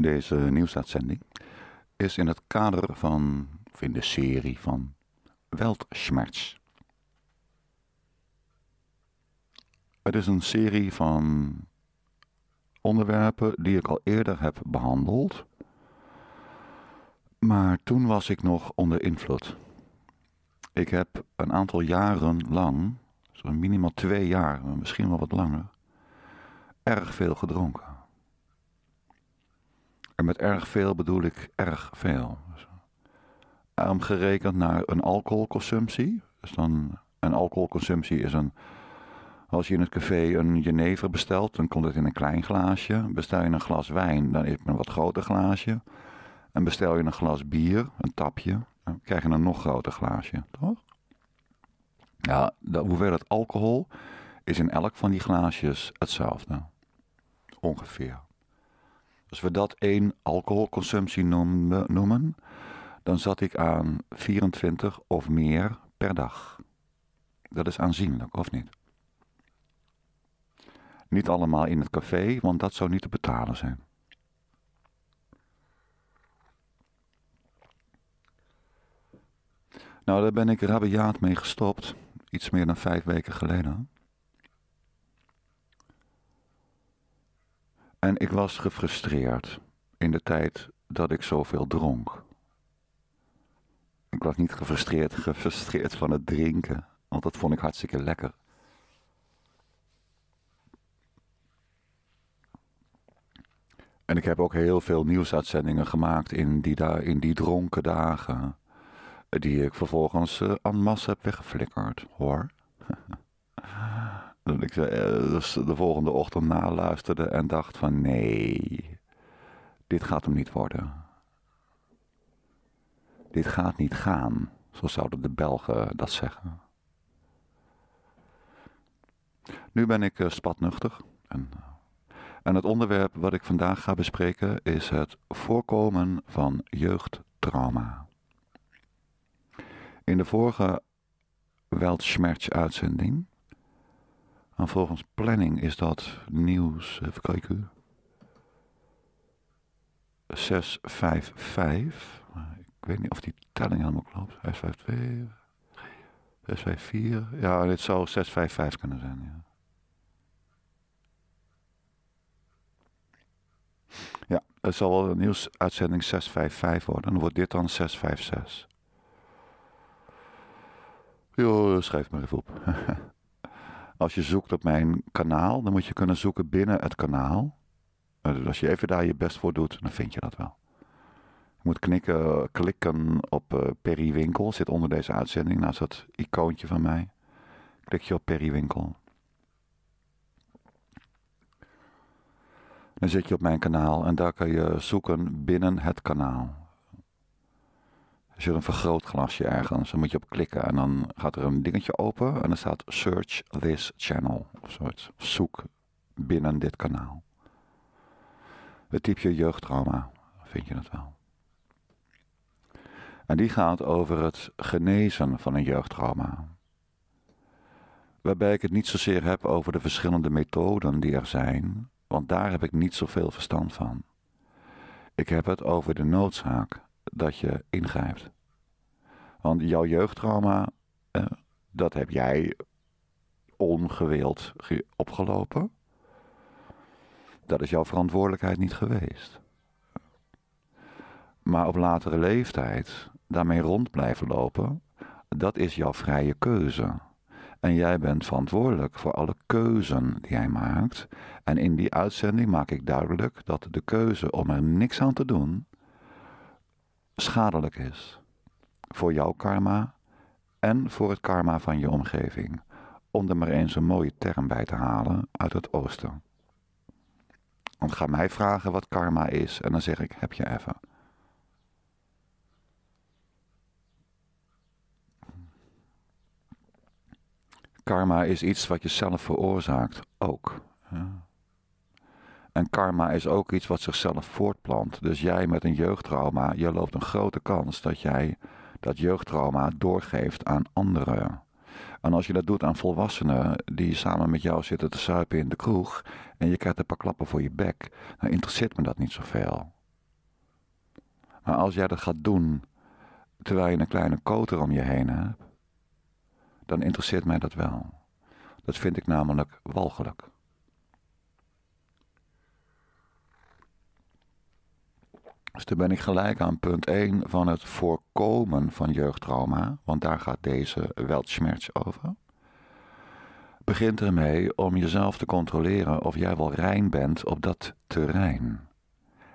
Deze nieuwsuitzending is in het kader van, of in de serie van Weltschmerz. Het is een serie van onderwerpen die ik al eerder heb behandeld. Maar toen was ik nog onder invloed. Ik heb een aantal jaren lang, zo minimaal twee jaar, misschien wel wat langer, erg veel gedronken. En met erg veel bedoel ik erg veel. Omgerekend naar een alcoholconsumptie. Dus dan, een alcoholconsumptie is een. Als je in het café een jenever bestelt, dan komt het in een klein glaasje. Bestel je een glas wijn, dan is het een wat groter glaasje. En bestel je een glas bier, een tapje, dan krijg je een nog groter glaasje, toch? Ja, de hoeveelheid alcohol is in elk van die glaasjes hetzelfde. Ongeveer. Als we dat één alcoholconsumptie noemen, dan zat ik aan 24 of meer per dag. Dat is aanzienlijk, of niet? Niet allemaal in het café, want dat zou niet te betalen zijn. Nou, daar ben ik rabiaat mee gestopt, iets meer dan vijf weken geleden. En ik was gefrustreerd in de tijd dat ik zoveel dronk. Ik was niet gefrustreerd, gefrustreerd van het drinken, want dat vond ik hartstikke lekker. En ik heb ook heel veel nieuwsuitzendingen gemaakt in die, da in die dronken dagen. Die ik vervolgens aan eh, uh, masse heb weggeflikkerd, hoor. Dat ik eh, dus de volgende ochtend naluisterde en dacht van nee, dit gaat hem niet worden. Dit gaat niet gaan, zo zouden de Belgen dat zeggen. Nu ben ik eh, spatnuchtig. En, eh, en het onderwerp wat ik vandaag ga bespreken is het voorkomen van jeugdtrauma. In de vorige Weltschmerz-uitzending en volgens planning is dat nieuws, eh, even kijken. 655. Ik weet niet of die telling helemaal klopt. 652, 654. Ja, dit zou 655 kunnen zijn. Ja. Ja, het zal wel een nieuwsuitzending 655 worden. Dan wordt dit dan 656. Jo, schrijf maar even op. Als je zoekt op mijn kanaal, dan moet je kunnen zoeken binnen het kanaal. Eh, dus als je even daar je best voor doet, dan vind je dat wel. Je moet knikken, klikken op uh, Perry Winkel. Zit onder deze uitzending naast dat icoontje van mij. Klik je op Perry Winkel. Dan zit je op mijn kanaal en daar kan je zoeken binnen het kanaal. Er zit een vergrootglasje ergens. Dan moet je op klikken en dan gaat er een dingetje open. En dan staat Search this channel of zoiets. Zoek binnen dit kanaal. Het typje jeugdtrauma, vind je dat wel. En die gaat over het genezen van een jeugdtrauma. Waarbij ik het niet zozeer heb over de verschillende methoden die er zijn, want daar heb ik niet zoveel verstand van. Ik heb het over de noodzaak dat je ingrijpt. Want jouw jeugdtrauma, eh, dat heb jij ongewild opgelopen. Dat is jouw verantwoordelijkheid niet geweest. Maar op latere leeftijd daarmee rond blijven lopen, dat is jouw vrije keuze. En jij bent verantwoordelijk voor alle keuzen die jij maakt. En in die uitzending maak ik duidelijk dat de keuze om er niks aan te doen schadelijk is. Voor jouw karma en voor het karma van je omgeving. Om er maar eens een mooie term bij te halen uit het oosten. Want ga mij vragen wat karma is en dan zeg ik, heb je even. Karma is iets wat je zelf veroorzaakt, ook. Ja. En karma is ook iets wat zichzelf voortplant. Dus jij met een jeugdtrauma, je loopt een grote kans dat jij dat jeugdtrauma doorgeeft aan anderen. En als je dat doet aan volwassenen die samen met jou zitten te suipen in de kroeg en je krijgt een paar klappen voor je bek, dan interesseert me dat niet zoveel. Maar als jij dat gaat doen terwijl je een kleine koter om je heen hebt, dan interesseert mij dat wel. Dat vind ik namelijk walgelijk. Dus dan ben ik gelijk aan punt 1 van het voorkomen van jeugdtrauma, want daar gaat deze weltschmerz over. Begint ermee om jezelf te controleren of jij wel rein bent op dat terrein.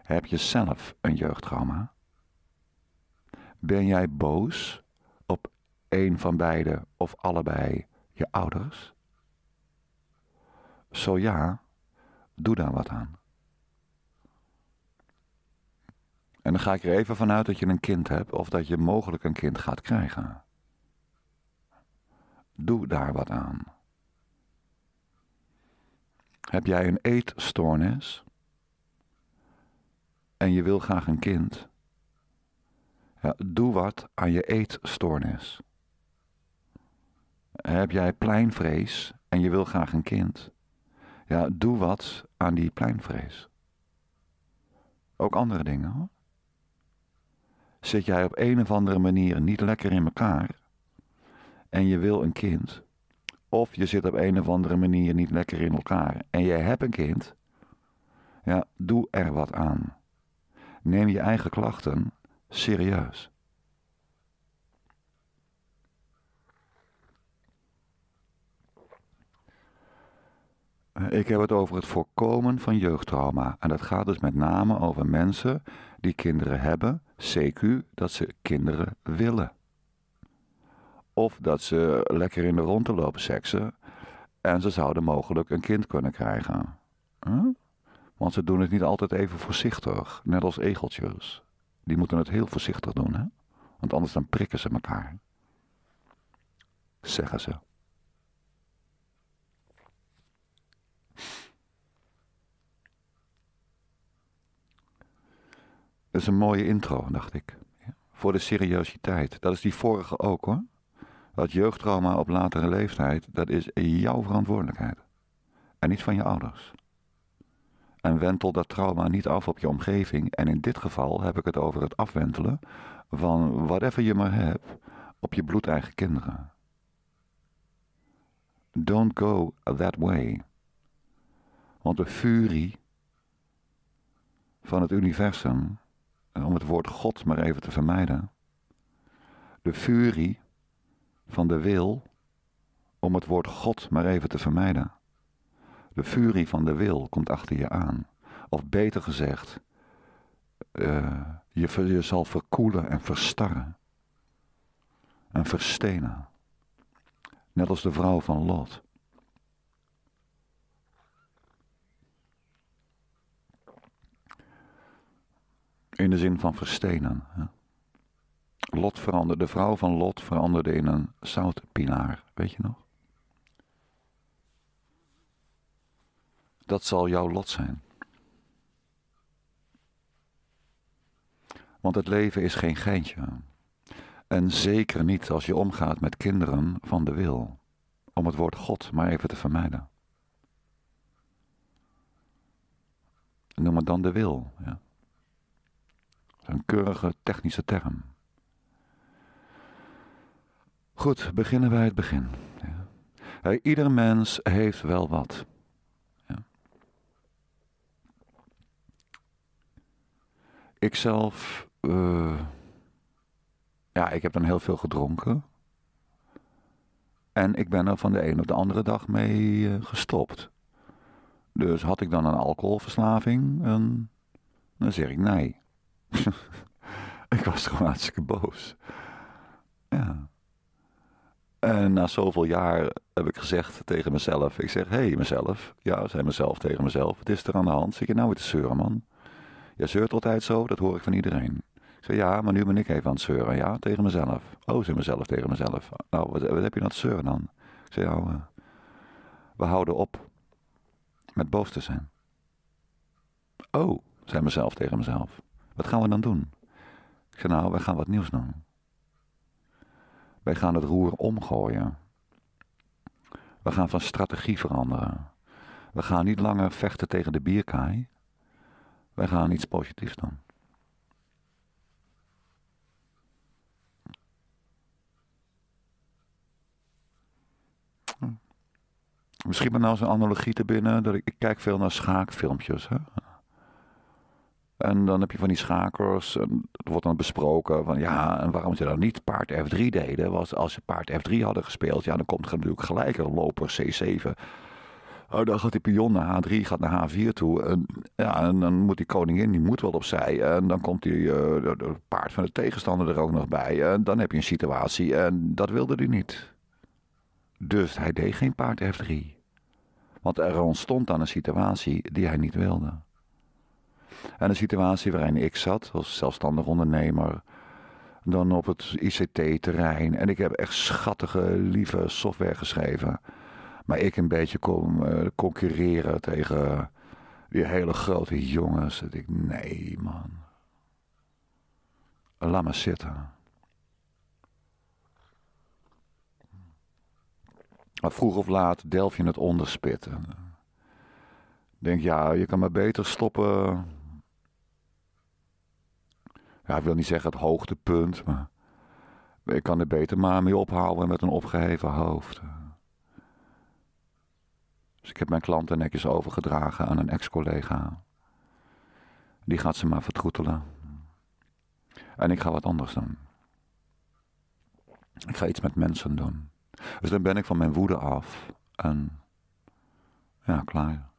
Heb je zelf een jeugdtrauma? Ben jij boos op een van beide of allebei je ouders? Zo ja, doe daar wat aan. En dan ga ik er even vanuit dat je een kind hebt of dat je mogelijk een kind gaat krijgen. Doe daar wat aan. Heb jij een eetstoornis en je wil graag een kind? Ja, doe wat aan je eetstoornis. Heb jij pleinvrees en je wil graag een kind? Ja, doe wat aan die pleinvrees. Ook andere dingen hoor zit jij op een of andere manier niet lekker in elkaar en je wil een kind, of je zit op een of andere manier niet lekker in elkaar en je hebt een kind, ja, doe er wat aan. Neem je eigen klachten serieus. Ik heb het over het voorkomen van jeugdtrauma. En dat gaat dus met name over mensen die kinderen hebben, CQ, dat ze kinderen willen. Of dat ze lekker in de rondte lopen seksen en ze zouden mogelijk een kind kunnen krijgen. Want ze doen het niet altijd even voorzichtig, net als egeltjes. Die moeten het heel voorzichtig doen, hè? Want anders dan prikken ze elkaar. Zeggen ze. Dat is een mooie intro, dacht ik. Voor de seriositeit. Dat is die vorige ook hoor. Dat jeugdtrauma op latere leeftijd, dat is jouw verantwoordelijkheid. En niet van je ouders. En wentel dat trauma niet af op je omgeving. En in dit geval heb ik het over het afwentelen van whatever je maar hebt op je bloedeigen kinderen. Don't go that way. Want de furie van het universum om het woord God maar even te vermijden, de furie van de wil, om het woord God maar even te vermijden. De furie van de wil komt achter je aan. Of beter gezegd, eh, je, je zal verkoelen en verstarren. En verstenen. Net als de vrouw van Lot. in de zin van verstenen. Lot veranderde, de vrouw van Lot veranderde in een zoutpinaar, weet je nog? Dat zal jouw lot zijn. Want het leven is geen geintje. En zeker niet als je omgaat met kinderen van de wil. Om het woord God maar even te vermijden. Noem het dan de wil. Ja. Een keurige technische term. Goed, beginnen bij het begin. Ja. Ieder mens heeft wel wat. Ja. Ikzelf, eh, ja, ik heb dan heel veel gedronken. En ik ben er van de een op de andere dag mee eh, gestopt. Dus had ik dan een alcoholverslaving? En dan zeg ik nee. ik was gewoon hartstikke boos. Ja. En na zoveel jaar heb ik gezegd tegen mezelf: Ik zeg, hé hey, mezelf. Ja, zei mezelf tegen mezelf. Wat is er aan de hand? Zit je nou weer te zeuren, man? Jij zeurt altijd zo, dat hoor ik van iedereen. Ik zei, ja, maar nu ben ik even aan het zeuren. Ja, tegen mezelf. Oh, zei mezelf tegen mezelf. Nou, wat, heb je nou te zeuren dan? Ik zei, nou, eh, we houden op met boos te zijn. Oh, zei mezelf tegen mezelf. Wat gaan we dan doen? Ik zei, nou, wij gaan wat nieuws doen. Wij gaan het roer omgooien. We gaan van strategie veranderen. We gaan niet langer vechten tegen de bierkaai. Wij gaan iets positiefs doen. Hm. Misschien maar nou zo'n analogie te binnen. Dat ik, ik kijk veel naar schaakfilmpjes. Hè? En dan heb je van die schakers, en er wordt dan besproken van ja, en waarom ze dan niet paard F3 deden, was als ze paard F3 hadden gespeeld, ja, dan komt er natuurlijk gelijk een loper C7. Oh, dan gaat die pion naar H3, gaat naar H4 toe. En, ja, en dan moet die koningin, die moet wel opzij. En dan komt die uh, paard van de tegenstander er ook nog bij. En dan heb je een situatie. En dat wilde hij niet. Dus hij deed geen paard F3. Want er ontstond dan een situatie die hij niet wilde. En de situatie waarin ik zat als zelfstandig ondernemer, dan op het ICT-terrein. En ik heb echt schattige, lieve software geschreven. Maar ik een beetje kon eh, concurreren tegen die hele grote jongens. Dat ik, nee man. Laat me zitten. Maar vroeg of laat delf je het onderspitten. Denk ja, je kan maar beter stoppen ja, ik wil niet zeggen het hoogtepunt, maar ik kan er beter maar mee ophouden met een opgeheven hoofd. Dus ik heb mijn klanten netjes overgedragen aan een ex-collega. Die gaat ze maar vertroetelen. En ik ga wat anders doen. Ik ga iets met mensen doen. Dus dan ben ik van mijn woede af. En ja, klaar.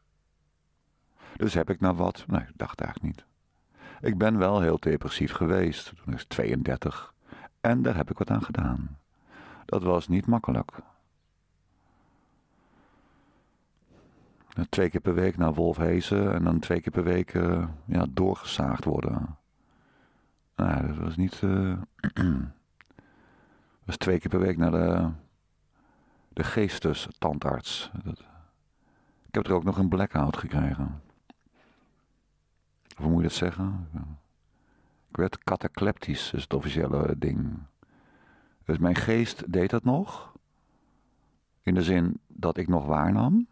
Dus heb ik nou wat? Nee, dacht eigenlijk niet. Ik ben wel heel depressief geweest toen ik 32 en daar heb ik wat aan gedaan. Dat was niet makkelijk. Twee keer per week naar Wolfhezen en dan twee keer per week eh, ja, doorgezaagd worden. Nou, dat was niet. Uh, was twee keer per week naar de, de geestestandarts. ik heb er ook nog een blackout gekregen hoe moet je dat zeggen? Ik werd katakleptisch is het officiële ding. Dus mijn geest deed dat nog. In de zin dat ik nog waarnam.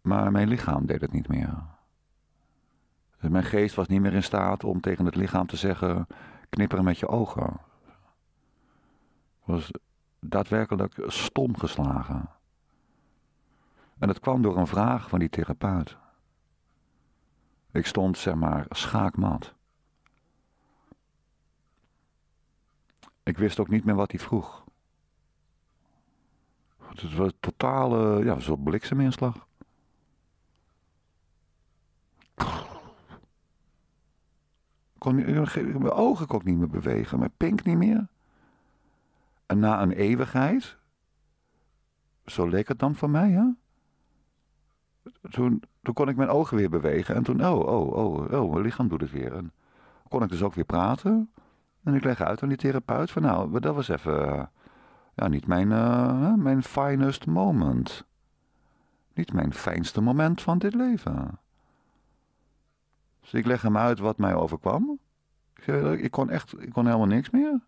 Maar mijn lichaam deed het niet meer. Dus mijn geest was niet meer in staat om tegen het lichaam te zeggen: knipperen met je ogen. Ik was daadwerkelijk stom geslagen. En dat kwam door een vraag van die therapeut. Ik stond, zeg maar, schaakmat. Ik wist ook niet meer wat hij vroeg. Het was een totale, ja, zo'n blikseminslag. Kon, mijn ogen kon ik niet meer bewegen, mijn pink niet meer. En na een eeuwigheid, zo leek het dan voor mij, hè? toen, toen kon ik mijn ogen weer bewegen. En toen, oh, oh, oh, oh, mijn lichaam doet het weer. En kon ik dus ook weer praten. En ik leg uit aan die therapeut van, nou, dat was even, eh, ja, niet mijn, uh, mijn finest moment. Niet mijn fijnste moment van dit leven. Dus ik leg hem uit wat mij overkwam. Ik, zei, ik kon echt, ik kon helemaal niks meer.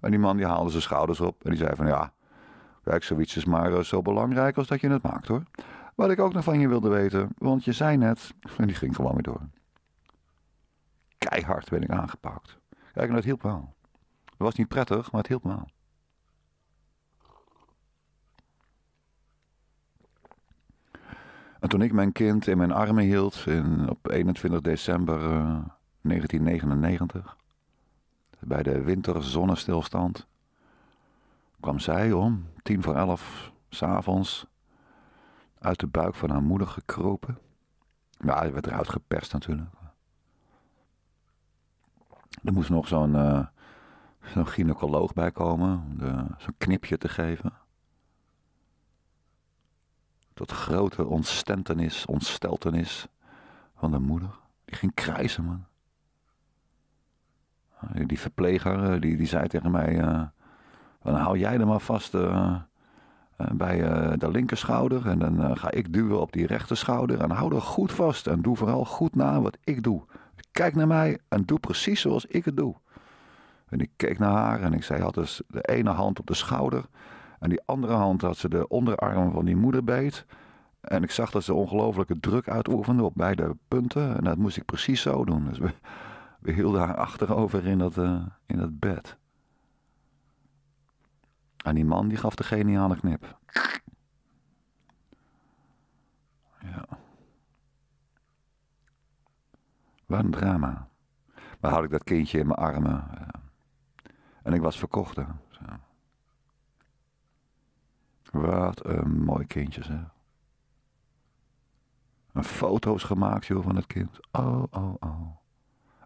En die man die haalde zijn schouders op en die zei van, ja, kijk, zoiets is maar eh, zo belangrijk als dat je het maakt hoor. Wat ik ook nog van je wilde weten, want je zei net. En die ging gewoon weer door. Keihard ben ik aangepakt. Kijk, en dat hielp wel. Het was niet prettig, maar het hielp wel. En toen ik mijn kind in mijn armen hield op 21 december 1999, eh, bij de winterzonnestilstand, kwam zij om tien voor elf s'avonds uit de buik van haar moeder gekropen. Ja, hij werd eruit geperst natuurlijk. Er moest nog zo'n uh, zo'n gynaecoloog bij komen, zo'n knipje te geven. Tot grote ontstentenis, ontsteltenis van de moeder. Die ging krijzen, man. Die verpleger, eh, die, die zei tegen mij, uh, eh, dan hou jij er maar vast... Eh, bij eh, de linkerschouder. En dan eh, ga ik duwen op die rechterschouder. En hou er goed vast. En doe vooral goed na wat ik doe. Kijk naar mij en doe precies zoals ik het doe. En ik keek naar haar en ik zei, had dus de ene hand op de schouder. En die andere hand had ze de onderarm van die moeder beet. En ik zag dat ze ongelooflijke druk uitoefende op beide punten. En dat moest ik precies zo doen. Dus we, we hielden haar achterover in dat, in dat bed. En die man die gaf de geniale knip. Ja. Wat een drama. Maar had ik dat kindje in mijn armen. Eh, en ik was verkocht. Zo. Wat een mooi kindje zeg. Een foto's gemaakt joh, van het kind. Oh, oh, oh.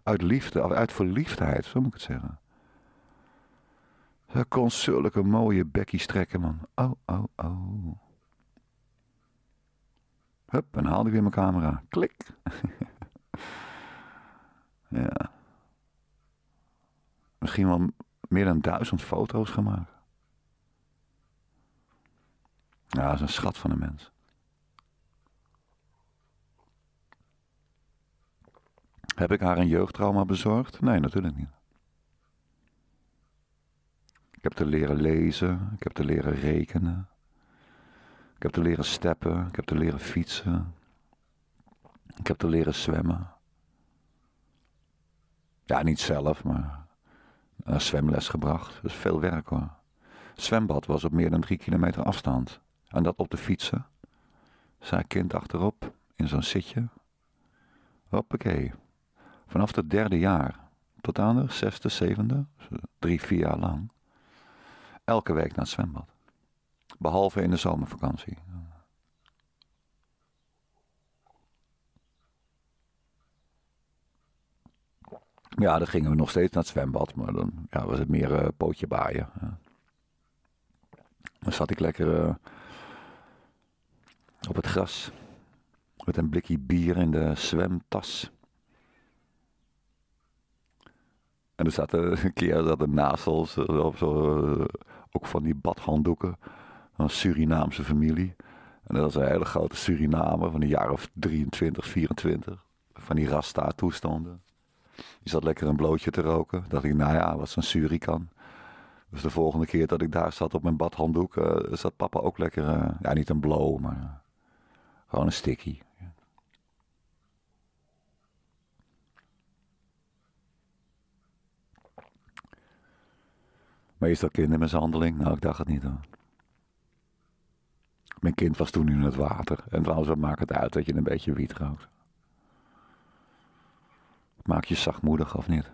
Uit liefde, uit verliefdheid, zo moet ik het zeggen. Hij kon zulke mooie bekkies trekken, man. Oh, oh, oh. Hup, en haalde ik weer mijn camera. Klik. ja. Misschien wel meer dan duizend foto's gemaakt. Ja, dat is een schat van een mens. Heb ik haar een jeugdtrauma bezorgd? Nee, natuurlijk niet ik heb te leren lezen, ik heb te leren rekenen. Ik heb te leren steppen, ik heb te leren fietsen. Ik heb te leren zwemmen. Ja, niet zelf, maar een zwemles gebracht. Dat is veel werk hoor. zwembad was op meer dan drie kilometer afstand. En dat op de fietsen. Zij kind achterop, in zo'n zitje. Hoppakee. Vanaf het derde jaar tot aan de zesde, zevende, dus drie, vier jaar lang elke week naar het zwembad. Behalve in de zomervakantie. Ja, dan gingen we nog steeds naar het zwembad, maar dan ja, was het meer uh, pootje baaien. Ja. Dan zat ik lekker eh, op het gras met een blikje bier in de zwemtas. En er zaten een keer zat een nasels eh, op ook van die badhanddoeken. van Een Surinaamse familie. En dat was een hele grote Surinamer van een jaar of 23, 24. Van die Rasta-toestanden. Die zat lekker een blootje te roken. Dacht ik, nou ja, wat zo'n kan. Dus de volgende keer dat ik daar zat op mijn badhanddoek, eh, zat papa ook lekker. Eh, ja, niet een blow, maar eh, gewoon een sticky. Maar is dat kindermishandeling? Nou, ik dacht het niet hoor. Mijn kind was toen in het water. En trouwens, wat maakt het uit dat je een beetje wiet rookt? Maak je zachtmoedig of niet?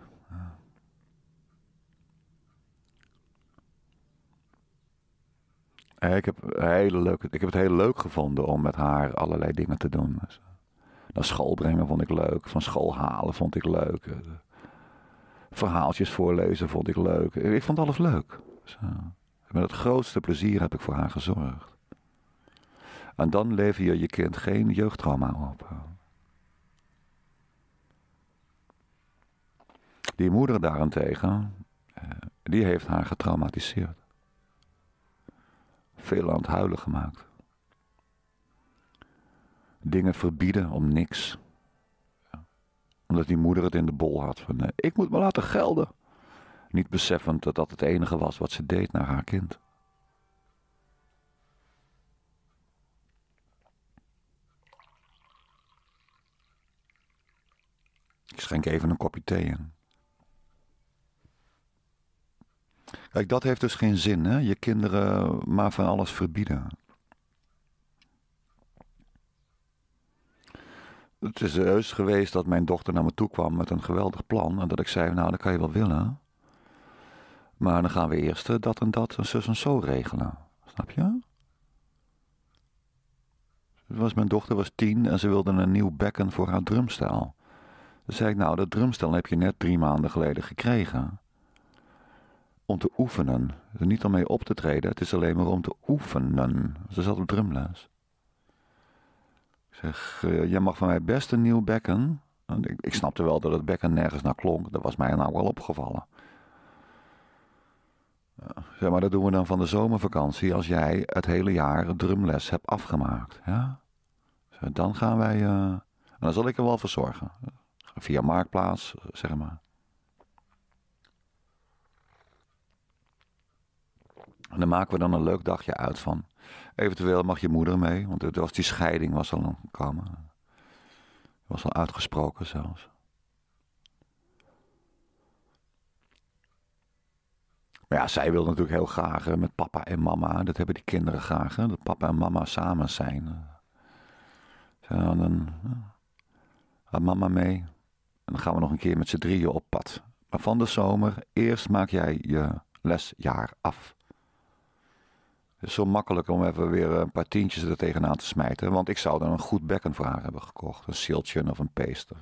Ik heb, hele leuk, ik heb het heel leuk gevonden om met haar allerlei dingen te doen. Naar school brengen vond ik leuk. Van school halen vond ik leuk verhaaltjes voorlezen vond ik leuk. Ik vond alles leuk. Zo. Met het grootste plezier heb ik voor haar gezorgd. En dan lever je je kind geen jeugdtrauma op. Die moeder daarentegen, eh, die heeft haar getraumatiseerd. Veel aan het huilen gemaakt. Dingen verbieden om niks omdat die moeder het in de bol had van eh, ik moet me laten gelden. Niet beseffend dat dat het enige was wat ze deed naar haar kind. Ik schenk even een kopje thee in. Kijk, dat heeft dus geen zin, hè? Je kinderen maar van alles verbieden. Het is heus geweest dat mijn dochter naar me toe kwam met een geweldig plan. En dat ik zei, nou dat kan je wel willen. Maar dan gaan we eerst eh, dat en dat en zus en zo regelen. Snap je? Was, mijn dochter was tien en ze wilde een nieuw bekken voor haar drumstel. Toen zei ik, nou dat drumstel heb je net drie maanden geleden gekregen. Om te oefenen. niet om mee op te treden, het is alleen maar om te oefenen. Ze zat op drumles zeg, eh, jij mag van mij best een nieuw bekken. Ik, ik, snapte wel dat het bekken nergens naar klonk. Dat was mij nou wel opgevallen. Zeg maar, dat doen we dan van de zomervakantie als jij het hele jaar drumles hebt afgemaakt. Ja? Dan gaan wij. Eh, dan zal ik er wel voor zorgen. Via Marktplaats, zeg maar. En dan maken we dan een leuk dagje uit van. Eventueel mag je moeder mee, want het was die scheiding was al gekomen. Was al uitgesproken zelfs. Maar ja, zij wil natuurlijk heel graag eh, met papa en mama. Dat hebben die kinderen graag. Hè? Dat papa en mama samen zijn. dan, een, eh, mama mee. En dan gaan we nog een keer met z'n drieën op pad. Maar van de zomer, eerst maak jij je lesjaar af is zo makkelijk om even weer een paar tientjes er tegenaan te smijten. Want ik zou dan een goed bekken voor haar hebben gekocht. Een siltje of een peester.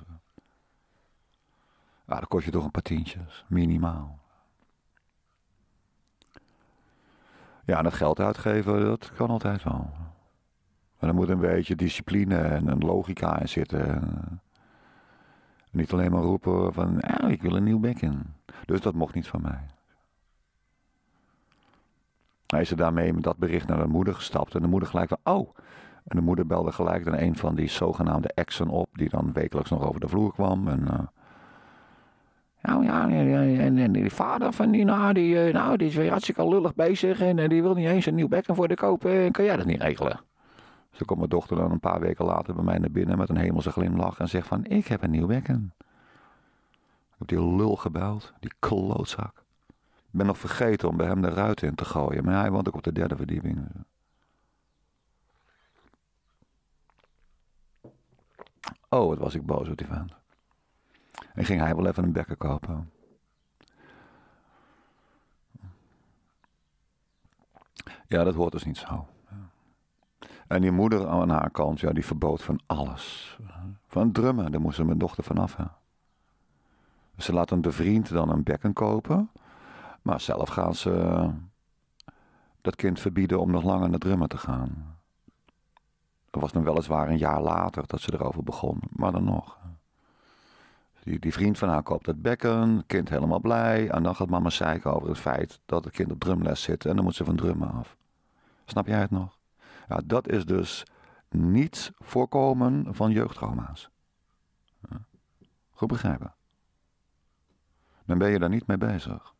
Ah, dan kost je toch een paar tientjes. Minimaal. Ja, en dat geld uitgeven, dat kan altijd wel. Maar er moet een beetje discipline en een logica in zitten. niet alleen maar roepen van, ah, ik wil een nieuw bekken. Dus dat mocht niet van mij maar is ze daarmee met dat bericht naar de moeder gestapt. En de moeder gelijk van, oh. En de moeder belde gelijk dan een van die zogenaamde exen op. Die dan wekelijks nog over de vloer kwam. En, uh, nou ja, en, en, die vader van Nina, die, nou, eh, die, nou, die is weer al lullig bezig. En die wil niet eens een nieuw bekken voor de kopen. Kan jij dat niet regelen? Zo dus komt mijn dochter dan een paar weken later bij mij naar binnen met een hemelse glimlach en zegt van, ik heb een nieuw bekken. Ik heb die lul gebeld, die klootzak ben nog vergeten om bij hem de ruiten in te gooien. Maar hij woont ook op de derde verdieping. Oh, wat was ik boos op die vent. En ging hij wel even een bekken kopen. Ja, dat hoort dus niet zo. En die moeder aan haar kant, ja, die verbood van alles. Van drummen, daar moest mijn dochter vanaf. Ze laat de bevriend dan een bekken kopen. Maar zelf gaan ze eh, dat kind verbieden om nog langer naar drummen te gaan. Dat was dan weliswaar een jaar later dat ze erover begon, maar dan nog. Die, die vriend van haar koopt het bekken, kind helemaal blij. En dan gaat mama zeiken over het feit dat het kind op drumles zit en dan moet ze van drummen af. Snap jij het nog? Ja, dat is dus niet voorkomen van jeugdtrauma's. Goed begrijpen. Dan ben je daar niet mee bezig.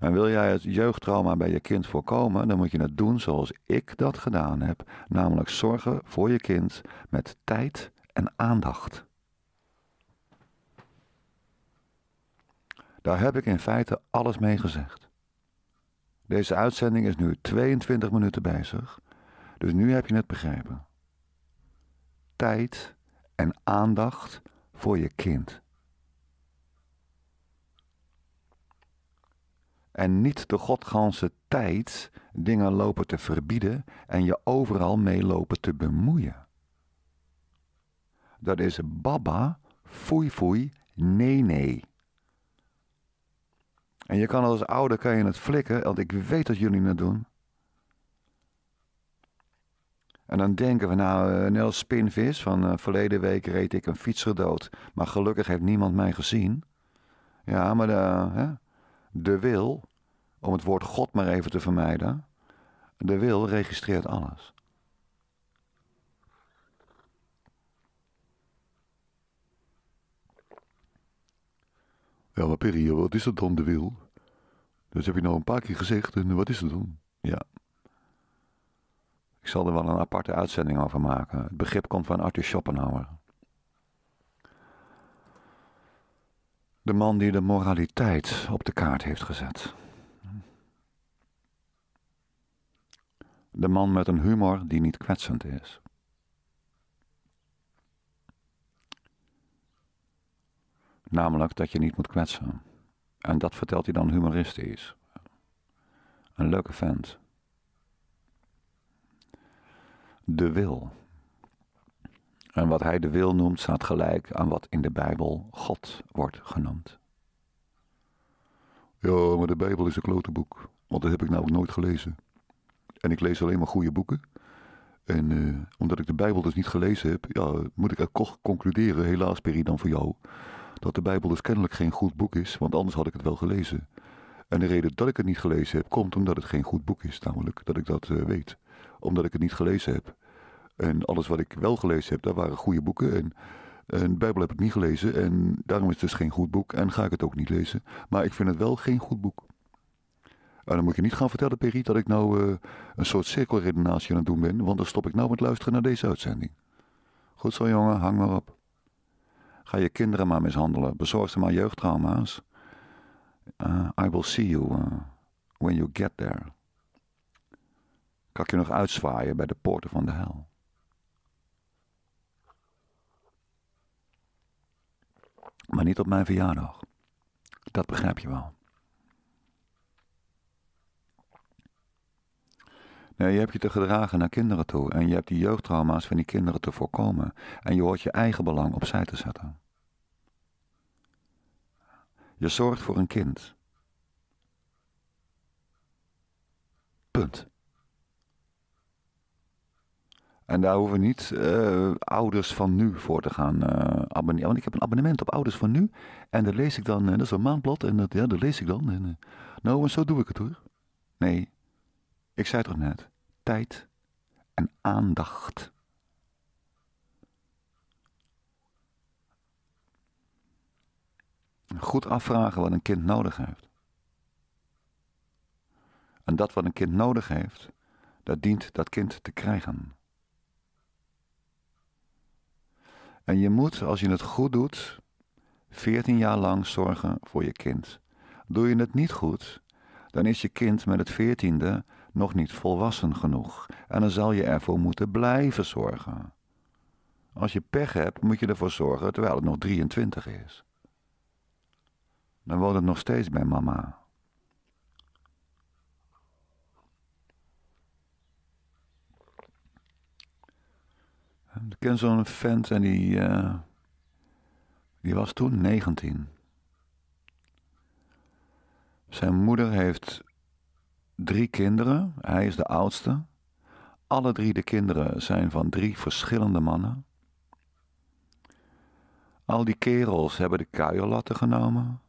En wil jij het jeugdtrauma bij je kind voorkomen, dan moet je het doen zoals ik dat gedaan heb, namelijk zorgen voor je kind met tijd en aandacht. Daar heb ik in feite alles mee gezegd. Deze uitzending is nu 22 minuten bezig, dus nu heb je het begrepen. Tijd en aandacht voor je kind. en niet de godganse tijd dingen lopen te verbieden en je overal mee lopen te bemoeien. Dat is baba, foei foei, nee nee. En je kan als ouder kan je het flikken, want ik weet dat jullie het doen. En dan denken we, nou, eh, Nels Spinvis, van uh, verleden week reed ik een fietser dood. Maar gelukkig heeft niemand mij gezien. Ja, maar de, eh, de wil, om het woord God maar even te vermijden, de wil registreert alles. Ja, maar Perry, wat is dat dan, de wil? Dat heb je nou een paar keer gezegd en wat is dat dan? Ja. Ik zal er wel een aparte uitzending over maken. Het begrip komt van Arthur Schopenhauer. De man die de moraliteit op de kaart heeft gezet. De man met een humor die niet kwetsend is. Namelijk dat je niet moet kwetsen. En dat vertelt hij dan humoristisch. Een leuke vent. De wil. En wat hij de wil noemt, staat gelijk aan wat in de Bijbel God wordt genoemd. Ja, maar de Bijbel is een klote boek, want dat heb ik namelijk nooit gelezen. En ik lees alleen maar goede boeken. En eh, omdat ik de Bijbel dus niet gelezen heb, ja, moet ik er concluderen, helaas Peri dan voor jou, dat de Bijbel dus kennelijk geen goed boek is, want anders had ik het wel gelezen. En de reden dat ik het niet gelezen heb, komt omdat het geen goed boek is, namelijk dat ik dat eh, weet. Omdat ik het niet gelezen heb. En alles wat ik wel gelezen heb, daar waren goede boeken. En een Bijbel heb ik niet gelezen en daarom is het dus geen goed boek en ga ik het ook niet lezen. Maar ik vind het wel geen goed boek. En dan moet je niet gaan vertellen, Perry, dat ik nou eh, een soort cirkelredenatie aan het doen ben, want dan stop ik nou met luisteren naar deze uitzending. Goed zo, jongen, hang maar op. Ga je kinderen maar mishandelen, bezorg ze maar jeugdtrauma's. Uh, I will see you eh, when you get there. Kan ik je nog uitzwaaien bij de poorten van de hel? Maar niet op mijn verjaardag. Dat begrijp je wel. Nee, je hebt je te gedragen naar kinderen toe. En je hebt die jeugdtrauma's van die kinderen te voorkomen. En je hoort je eigen belang opzij te zetten. Je zorgt voor een kind. Punt. En daar hoeven niet eh, ouders van nu voor te gaan eh, abonneren. Want ik heb een abonnement op ouders van nu. En dat lees ik dan, eh, dat is een maandblad. En dat, ja, dat lees ik dan. En, nou, en zo doe ik het hoor. Nee, ik zei het toch net. Tijd en aandacht. Goed afvragen wat een kind nodig heeft. En dat wat een kind nodig heeft, dat dient dat kind te krijgen. En je moet, als je het goed doet, 14 jaar lang zorgen voor je kind. Doe je het niet goed, dan is je kind met het 14e nog niet volwassen genoeg. En dan zal je ervoor moeten blijven zorgen. Als je pech hebt, moet je ervoor zorgen terwijl het nog 23 is. Dan woont het nog steeds bij mama. Ik ken zo'n vent en die, eh, die was toen 19. Zijn moeder heeft drie kinderen. Hij is de oudste. Alle drie de kinderen zijn van drie verschillende mannen. Al die kerels hebben de kuierlatten genomen.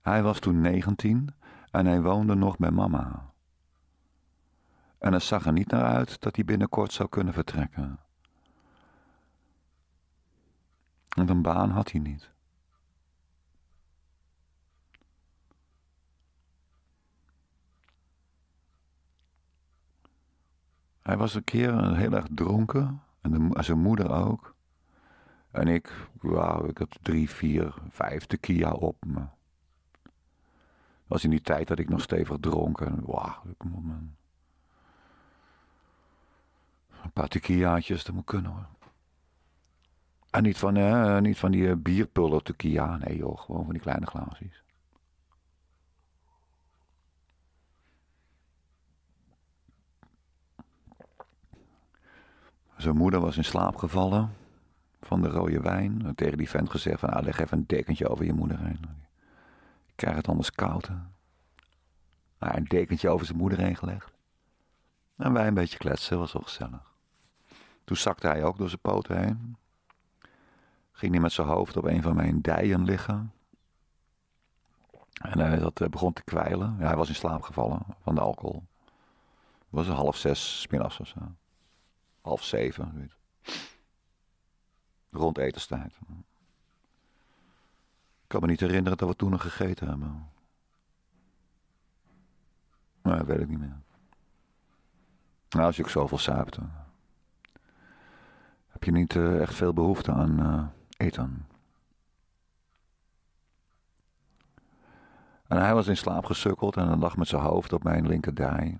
Hij was toen 19 en hij woonde nog bij mama. En het zag er niet naar uit dat hij binnenkort zou kunnen vertrekken. Want een baan had hij niet. Hij was een keer heel erg dronken. En zijn moeder ook. En ik, wauw, ik had drie, vier, vijf tequila op me. Dat was in die tijd dat ik nog stevig dronken, En wauw, Een paar tequilaatjes, dat moet kunnen hoor. Ah, niet van, uh, niet van die uh, bierpullen tequila. Nee joh, gewoon van die kleine glaasjes. Zijn moeder was in slaap gevallen van de rode wijn. En tegen die vent gezegd van, ah, leg even een dekentje over je moeder heen. Ik krijg het anders koud. Hij ah, een dekentje over zijn moeder heen gelegd. En wij een beetje kletsen, was wel gezellig. Toen zakte hij ook door zijn poten heen ging hij met zijn hoofd op een van mijn dijen liggen. En uh, dat eh, begon te kwijlen. hij was in slaap gevallen van de alcohol. Het was half zes middags of zo. Half zeven, zoiets. Rond etenstijd. Ik kan me niet herinneren dat we toen nog gegeten hebben. maar dat weet ik niet meer. Nou, als je ook zoveel saapte, heb je niet eh, echt veel behoefte aan eh, eten. En hij was in slaap gesukkeld en lag met zijn hoofd op mijn linkerdij.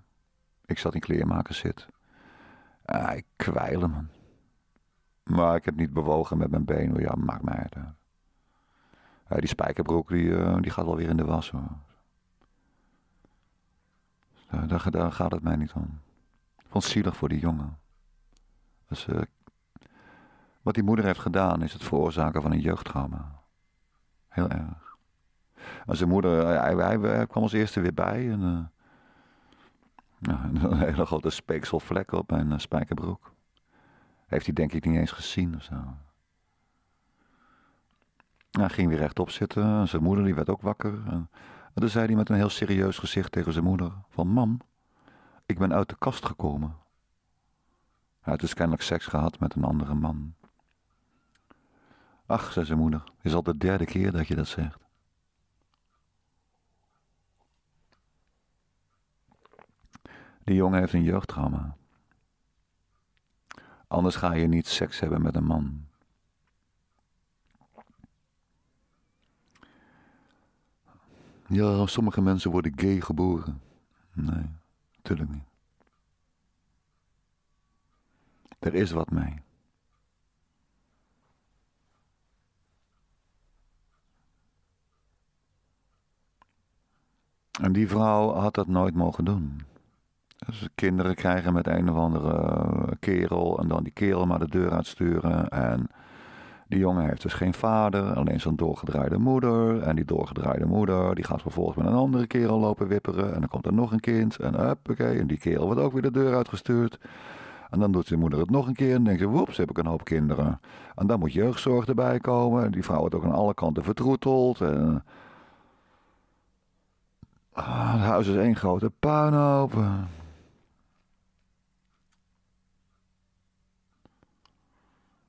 Ik zat in kleermakerszit. Hij ah, kwijlen me. Maar ik heb niet bewogen met mijn benen. Ja, maak mij uit. Ja, die spijkerbroek die, eh, die gaat wel weer in de was. Hoor. Daar, gaat het mij niet om. Ik vond het zielig voor die jongen. Als. Dus, is eh, wat die moeder heeft gedaan is het veroorzaken van een jeugdtrauma. Heel erg. En zijn moeder, eh, hij, kwam als eerste weer bij. En, eh, een hele grote speekselvlek op mijn eh, spijkerbroek. Heeft hij denk ik niet eens gezien of zo. Hij ging weer rechtop zitten. En zijn moeder die werd ook wakker. En, en toen zei hij met een heel serieus gezicht tegen zijn moeder: Van mam, ik ben uit de kast gekomen. Hij had dus kennelijk seks gehad met een andere man. Ach, zei zijn moeder, is al de derde keer dat je dat zegt. Die jongen heeft een jeugdtrauma. Anders ga je niet seks hebben met een man. Ja, sommige mensen worden gay geboren. Nee, natuurlijk niet. Er is wat mee. En die vrouw had dat nooit mogen doen. Dus kinderen krijgen met een of andere eh, kerel en dan die kerel maar de deur uitsturen. En die jongen heeft dus geen vader, alleen zo'n doorgedraaide moeder. En die doorgedraaide moeder die gaat vervolgens met een andere kerel lopen wipperen. En dan komt er nog een kind en huppakee. En die kerel wordt ook weer de deur uitgestuurd. En dan doet zijn moeder het nog een keer en denkt ze, woeps, heb ik een hoop kinderen. En dan moet jeugdzorg erbij komen. Die vrouw wordt ook aan alle kanten vertroeteld. En Ah, het huis is één grote puinhoop.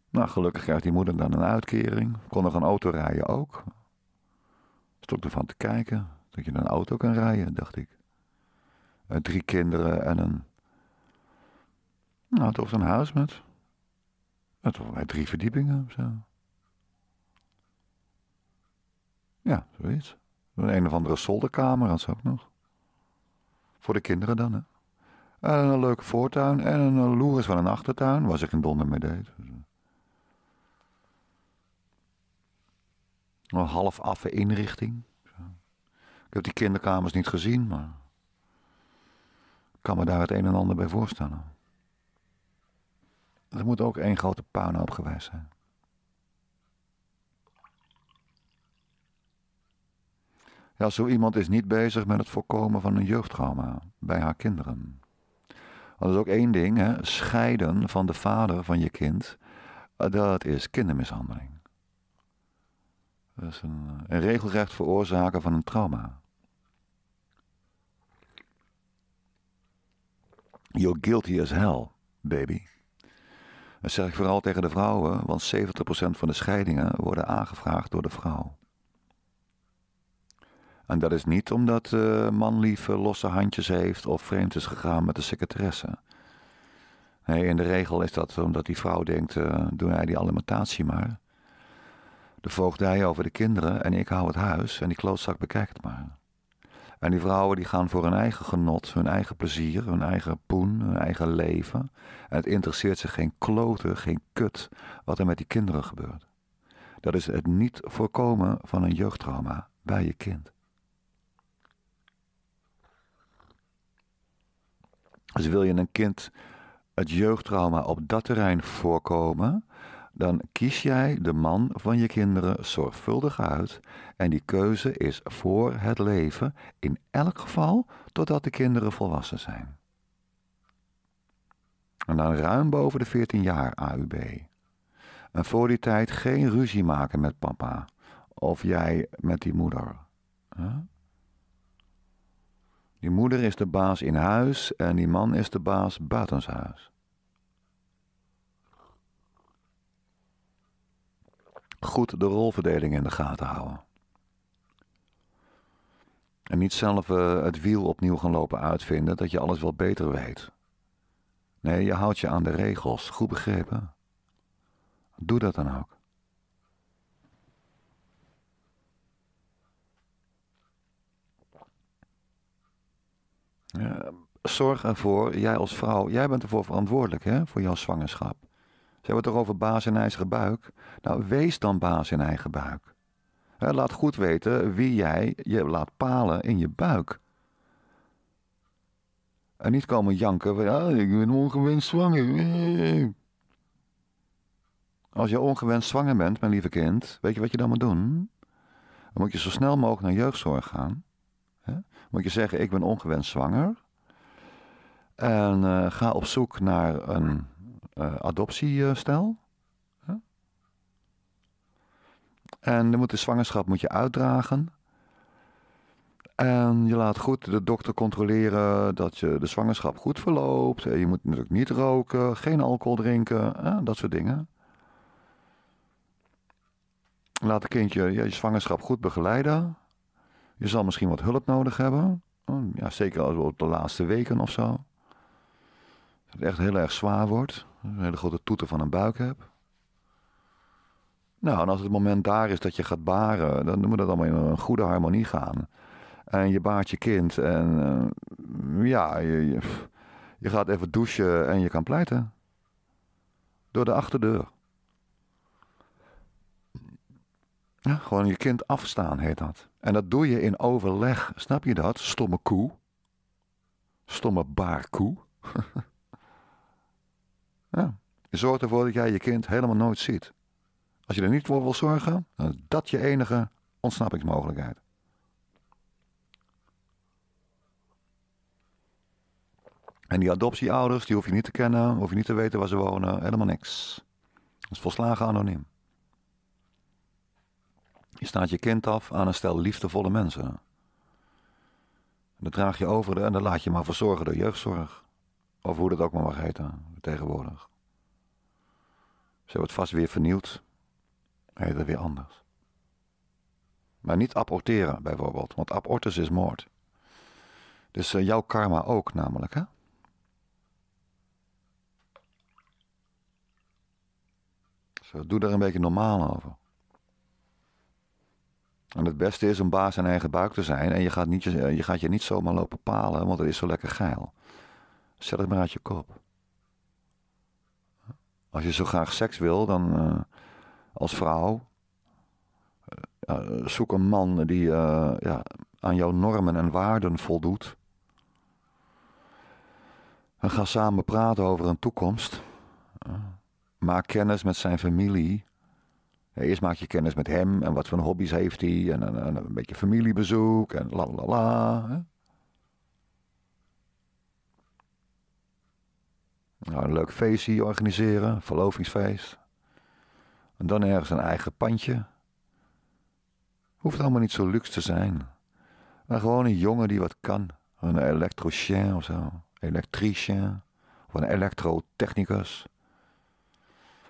Nou, gelukkig krijgt die moeder dan een uitkering. Kon nog een auto rijden ook. Stond ervan te kijken dat je een auto kan rijden, dacht ik. Met eh, drie kinderen en een. Nou, toch een huis met. toch drie verdiepingen of zo. Ja, zoiets. Een, een of andere zolderkamer had ze ook nog. Voor de kinderen dan, hè. En een leuke voortuin en een loeris van een achtertuin, was ik een donder mee deed. Een half affe inrichting. Ik heb die kinderkamers niet gezien, maar... Ik kan me daar het een en ander bij voorstellen. Er moet ook één grote puinhoop geweest zijn. Ja, zo iemand is niet bezig met het voorkomen van een jeugdtrauma bij haar kinderen. Dat is ook één ding, hè? scheiden van de vader van je kind, eh, dat is kindermishandeling. Dat is een, eh, een regelrecht veroorzaken van een trauma. You're guilty as hell, baby. Dat zeg ik vooral tegen de vrouwen, want 70% van de scheidingen worden aangevraagd door de vrouw. En dat is niet omdat uh, eh, manlief losse handjes heeft of vreemd is gegaan met de secretaresse. Nee, in de regel is dat omdat die vrouw denkt, uh, doe jij die alimentatie maar. De voogdij over de kinderen en ik hou het huis en die klootzak bekijkt maar. En die vrouwen die gaan voor hun eigen genot, hun eigen plezier, hun eigen poen, hun eigen leven. En het interesseert ze geen kloten, geen kut wat er met die kinderen gebeurt. Dat is het niet voorkomen van een jeugdtrauma bij je kind. Dus wil je een kind het jeugdtrauma op dat terrein voorkomen, dan kies jij de man van je kinderen zorgvuldig uit. En die keuze is voor het leven, in elk geval totdat de kinderen volwassen zijn. En dan ruim boven de 14 jaar AUB. En voor die tijd geen ruzie maken met papa of jij met die moeder. Huh? Die moeder is de baas in huis en die man is de baas buitenshuis. Goed de rolverdeling in de gaten houden. En niet zelf eh, het wiel opnieuw gaan lopen uitvinden dat je alles wel beter weet. Nee, je houdt je aan de regels, goed begrepen. Doe dat dan ook. Ehm, zorg ervoor, jij als vrouw, jij bent ervoor verantwoordelijk hè, voor jouw zwangerschap. Ze hebben het toch over baas in eigen buik? Nou, wees dan baas in eigen buik. Hè, laat goed weten wie jij je laat palen in je buik. En niet komen janken van, ah, ik ben ongewenst zwanger. Als je ongewenst zwanger bent, mijn lieve kind, weet je wat je dan moet doen? Dan moet je zo snel mogelijk naar jeugdzorg gaan moet je zeggen: Ik ben ongewenst zwanger. En eh, ga op zoek naar een uh, eh, adoptiestel. En dan moet de zwangerschap moet je uitdragen. En je laat goed de dokter controleren dat je de zwangerschap goed verloopt. En eh, je moet natuurlijk niet roken, geen alcohol drinken, hè, dat soort dingen. Laat het kindje je zwangerschap goed begeleiden. Je zal misschien wat hulp nodig hebben. Oh, ja, zeker als op de laatste weken of zo. het echt heel erg zwaar wordt. Een hele grote toeter van een buik heb. Nou, en als het moment daar is dat je gaat baren, dan moet dat allemaal in een goede harmonie gaan. En je baart je kind en eh, ja, je, je, gaat even douchen en je kan pleiten. Door de achterdeur. Ja, gewoon je kind afstaan heet dat. En dat doe je in overleg, snap je dat? Stomme koe. Stomme baarkoe. ja. Je zorgt ervoor dat jij je kind helemaal nooit ziet. Als je er niet voor wil zorgen, dan is dat je enige ontsnappingsmogelijkheid. En die adoptieouders, die hoef je niet te kennen, hoef je niet te weten waar ze wonen, helemaal niks. Dat is volslagen anoniem. Je staat je kind af aan een stel liefdevolle mensen. Dat draag je over en dat laat je maar verzorgen door jeugdzorg. Of hoe dat ook maar mag heten, tegenwoordig. Ze hebben het vast weer vernieuwd. Heet het weer anders. Maar niet aborteren bijvoorbeeld, want abortus is moord. Dus eh, jouw karma ook namelijk, hè? Zo, doe daar een beetje normaal over. En het beste is om baas in eigen buik te zijn. En je gaat, niet, eh, je gaat je niet zomaar lopen palen, want het is zo lekker geil. Zet het maar uit je kop. Als je zo graag seks wil, dan eh, als vrouw. Eh, zoek een man die ja, aan jouw normen en waarden voldoet. En ga samen praten over een toekomst. Maak kennis met zijn familie. Eerst maak je kennis met hem en wat voor hobby's heeft hij. En, een beetje familiebezoek en la la la. Nou, een leuk feestje organiseren, verlovingsfeest. En dan ergens een eigen pandje. Hoeft allemaal niet zo luxe te zijn. Maar gewoon een jongen die wat kan. Een elektrochien of zo. Elektricien. Of een elektrotechnicus.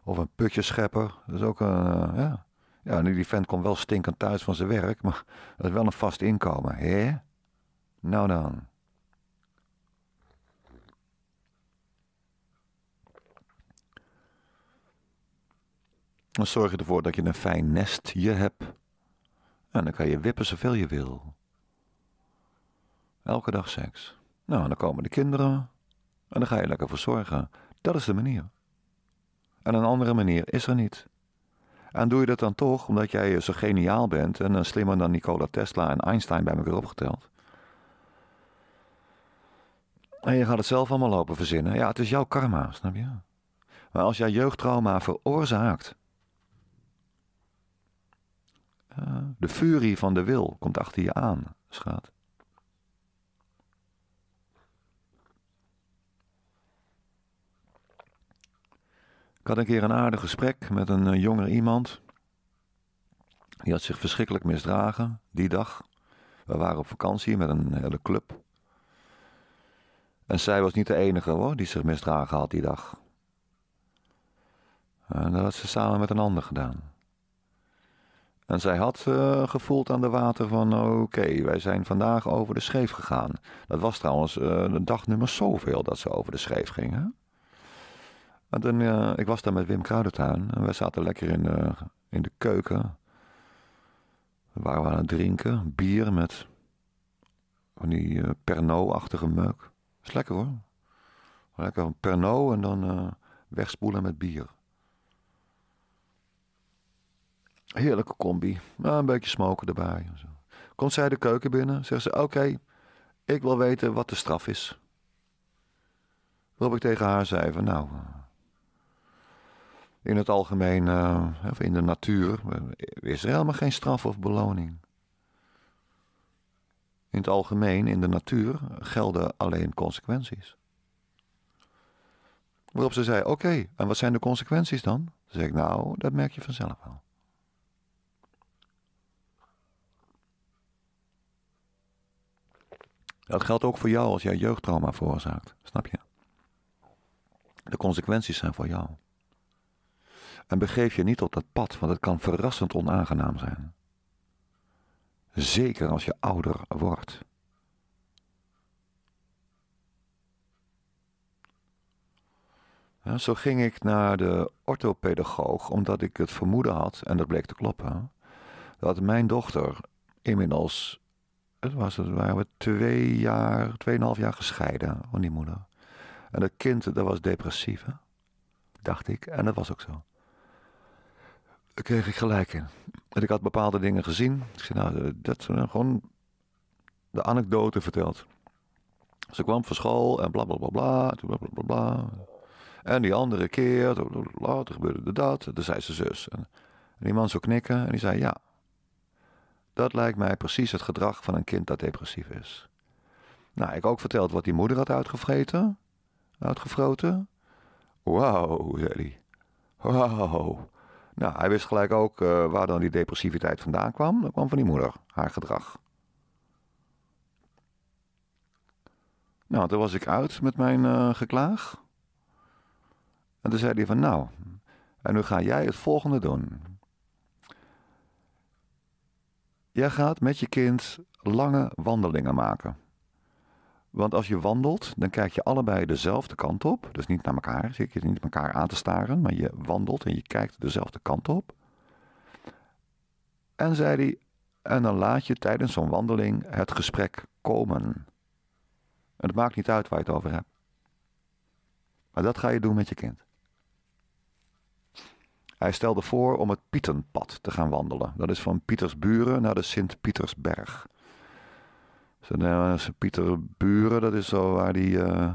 Of een putjeschepper. Dat is ook een. Eh, ja. ja, nu die vent komt wel stinkend thuis van zijn werk, maar dat is wel een vast inkomen. Hé? Nou dan. Dan zorg je ervoor dat je een fijn nestje hebt. En dan kan je wippen zoveel je wil. Elke dag seks. Nou, dan komen de kinderen. En dan ga je lekker voor zorgen. Dat is de manier. En een andere manier is er niet. En doe je dat dan toch omdat jij zo geniaal bent en slimmer dan Nikola Tesla en Einstein bij elkaar opgeteld? En je gaat het zelf allemaal lopen verzinnen. Ja, het is jouw karma, snap je? Maar als jij jeugdtrauma veroorzaakt, eh, de furie van de wil komt achter je aan, schat. Ik had een keer een aardig gesprek met een eh, jongere iemand. Die had zich verschrikkelijk misdragen die dag. We waren op vakantie met een hele club. En zij was niet de enige hoor, die zich misdragen had die dag. En dat had ze samen met een ander gedaan. En zij had eh, gevoeld aan de water van oké, wij zijn vandaag over de scheef gegaan. Dat was trouwens uh, de dag nummer zoveel dat ze over de scheef gingen. En toen, eh, ik was daar met Wim Kruidentuin en we zaten lekker in de, in de keuken. We waren we aan het drinken, bier met van die eh, perno achtige meuk. Dat is lekker hoor. Lekker een en dan eh, wegspoelen met bier. Heerlijke combi. een beetje smoken erbij. zo. Komt zij de keuken binnen, zegt ze: Oké, ik wil weten wat de straf is. Waarop ik tegen haar zei: van, Nou, in het algemeen, eh, of in de natuur, eh, is er helemaal geen straf of beloning. In het algemeen, in de natuur, gelden alleen consequenties. Waarop ze zei: Oké, en wat zijn de consequenties dan? Dan zeg ik: Nou, dat merk je vanzelf wel. Dat geldt ook voor jou als jij jeugdtrauma veroorzaakt. Snap je? De consequenties zijn voor jou en begeef je niet op dat pad, want het kan verrassend onaangenaam zijn. Zeker als je ouder wordt. zo ging ik naar de orthopedagoog omdat ik het vermoeden had, en dat bleek te kloppen, dat mijn dochter inmiddels, het was waren we twee jaar, tweeënhalf jaar gescheiden van die moeder. En dat kind, dat was depressief, dacht ik, en dat was ook zo kreeg ik gelijk in. En ik had bepaalde dingen gezien. Ik zei, nou, eh, dat uh, gewoon de anekdote verteld. Ze kwam van school en bla bla bla bla. bla, En die andere keer, Toen gebeurde dat. Toen zei ze zus. En die man zou knikken en die zei: Ja, dat lijkt mij precies het gedrag van een kind dat depressief is. Nou, ik ook verteld wat die moeder had uitgevreten. Uitgefroten. Wauw, zei hij. Wauw. Nou, hij wist gelijk ook eh, waar dan die depressiviteit vandaan kwam. Dat kwam van die moeder, haar gedrag. Nou, toen was ik uit met mijn eh, geklaag. En toen zei hij van nou, en nu ga jij het volgende doen. Jij gaat met je kind lange wandelingen maken. Want als je wandelt, dan kijk je allebei dezelfde kant op. Dus niet naar elkaar, zeker niet niet elkaar aan te staren, maar je wandelt en je kijkt dezelfde kant op. En zei hij, en dan laat je tijdens zo'n wandeling het gesprek komen. En het maakt niet uit waar je het over hebt. Maar dat ga je doen met je kind. Hij stelde voor om het Pietenpad te gaan wandelen. Dat is van Pietersburen naar de Sint-Pietersberg. Nou Pieter Buren, dat is zo waar die. Uh,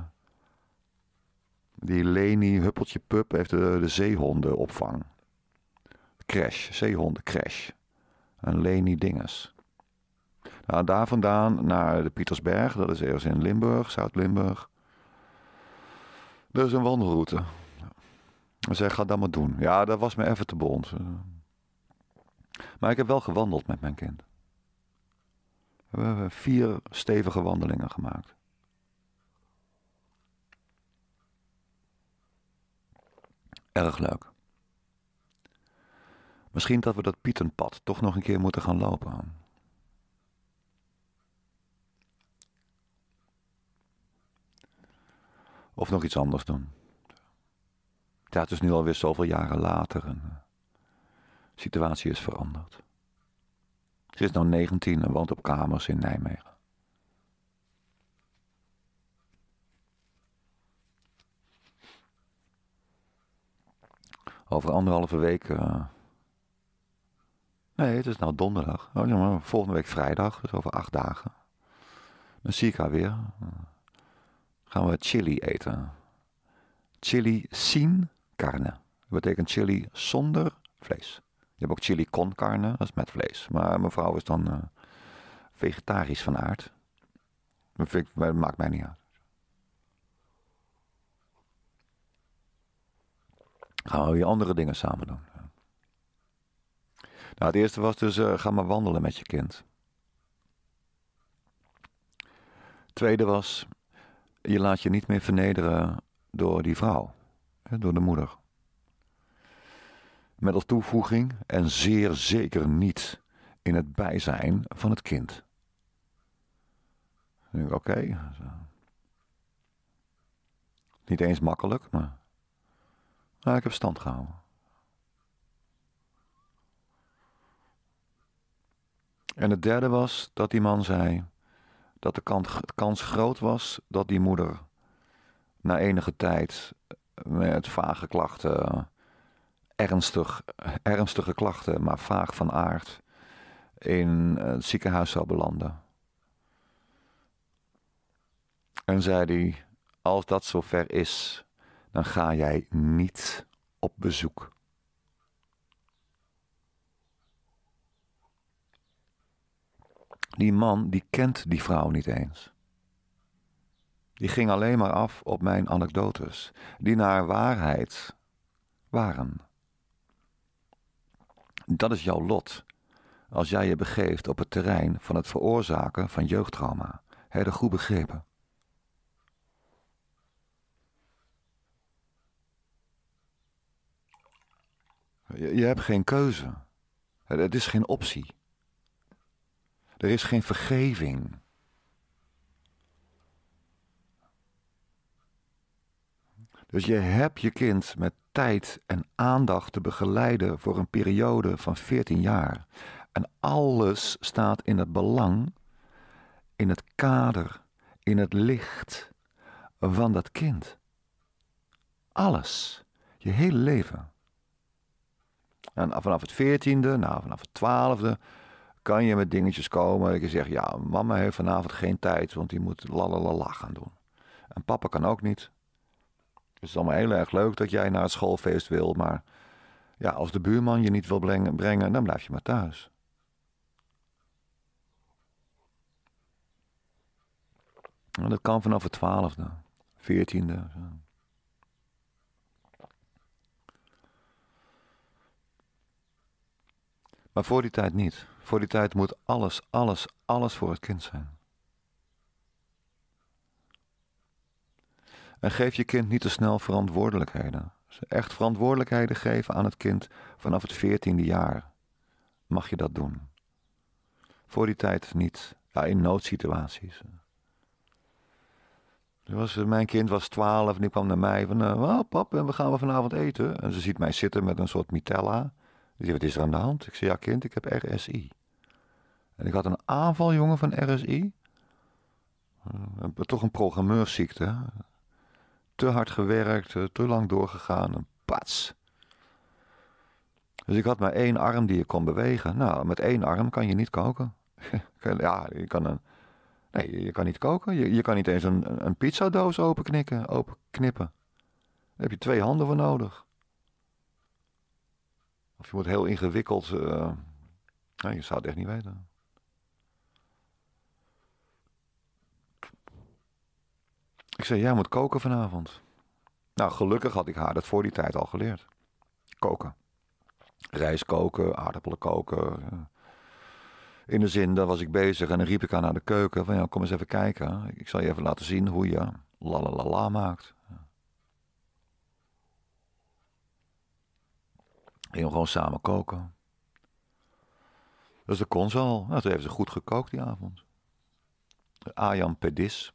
die Leni Huppeltje Pup heeft de, de zeehondenopvang. Crash, zeehondencrash. Een Leni Dinges. Nou, daar vandaan naar de Pietersberg, dat is ergens in Limburg, Zuid-Limburg. Dat is een wandelroute. Zij zijn ga dat maar doen. Ja, dat was me even te bond. Maar ik heb wel gewandeld met mijn kind. We hebben vier stevige wandelingen gemaakt. Erg leuk. Misschien dat we dat Pietenpad toch nog een keer moeten gaan lopen. Of nog iets anders doen. Ja, het is nu alweer zoveel jaren later en eh, de situatie is veranderd. Ze is nu 19 en woont op kamers in Nijmegen. Over anderhalve week. Eh, nee, het is nou donderdag. Oh, maar volgende week vrijdag, dus over acht dagen. Dan zie ik haar weer. Gaan we chili eten. Chili sin carne. Dat betekent chili zonder vlees. Je hebt ook chili con carne, dat is met vlees. Maar mijn vrouw is dan eh, vegetarisch van aard. Dat, maakt mij niet uit. Gaan we weer andere dingen samen doen. Nou, het eerste was dus, eh, ga maar wandelen met je kind. tweede was, je laat je niet meer vernederen door die vrouw, door de moeder. Met als toevoeging en zeer zeker niet in het bijzijn van het kind. Oké. Niet eens makkelijk, maar nou, ik heb stand gehouden. En het derde was dat die man zei dat de kans groot was dat die moeder na enige tijd met vage klachten ernstige klachten, maar vaag van aard, in eh, het ziekenhuis zou belanden. En zei die: Als dat zover is, dan ga jij niet op bezoek. Die man die kent die vrouw niet eens. Die ging alleen maar af op mijn anekdotes, die naar waarheid waren. Dat is jouw lot. Als jij je begeeft op het terrein van het veroorzaken van jeugdtrauma. Heb je goed begrepen? Je, je hebt geen keuze. Het is geen optie. Er is geen vergeving. Dus je hebt je kind met tijd en aandacht te begeleiden voor een periode van 14 jaar. En alles staat in het belang, in het kader, in het licht van dat kind. Alles, je hele leven. En vanaf het 14e, nou, vanaf het 12e, kan je met dingetjes komen. je zegt: ja, mama heeft vanavond geen tijd, want die moet lalalala gaan doen. En papa kan ook niet, het is allemaal heel erg leuk dat jij naar het schoolfeest wil, maar ja, als de buurman je niet wil brengen, brengen dan blijf je maar thuis. En nou, dat kan vanaf het twaalfde, veertiende. Maar voor die tijd niet. Voor die tijd moet alles, alles, alles voor het kind zijn. En geef je kind niet te snel verantwoordelijkheden. echt verantwoordelijkheden geven aan het kind vanaf het veertiende jaar. Mag je dat doen? Voor die tijd niet. Ja, in noodsituaties. Was, mijn kind was twaalf en die kwam naar mij van, uh, pap, we gaan we vanavond eten. En ze ziet mij zitten met een soort mitella. Ze zegt, wat is er aan de hand? Ik zeg: ja kind, ik heb RSI. En ik had een aanval, jongen, van RSI. Uh, eh, toch een programmeursziekte te hard gewerkt, eh, te lang doorgegaan. En pats. Dus ik had maar één arm die ik kon bewegen. Nou, met één arm kan je niet koken. ja, je kan een. Nee, je kan niet koken. Je, je kan niet eens een, een pizzadoos openknikken, openknippen. Daar heb je twee handen voor nodig. Of je moet heel ingewikkeld. Eh, nee, je zou het echt niet weten. Ik zei, jij moet koken vanavond. Nou, gelukkig had ik haar dat voor die tijd al geleerd. Koken. Rijst koken, aardappelen koken. In de zin, daar was ik bezig en dan riep ik haar naar de keuken. Van ja, kom eens even kijken. Ik zal je even laten zien hoe je lalalala maakt. Ja. gewoon samen koken. Dus dat kon ze al. Nou, toen heeft ze goed gekookt die avond. Ayan Pedis.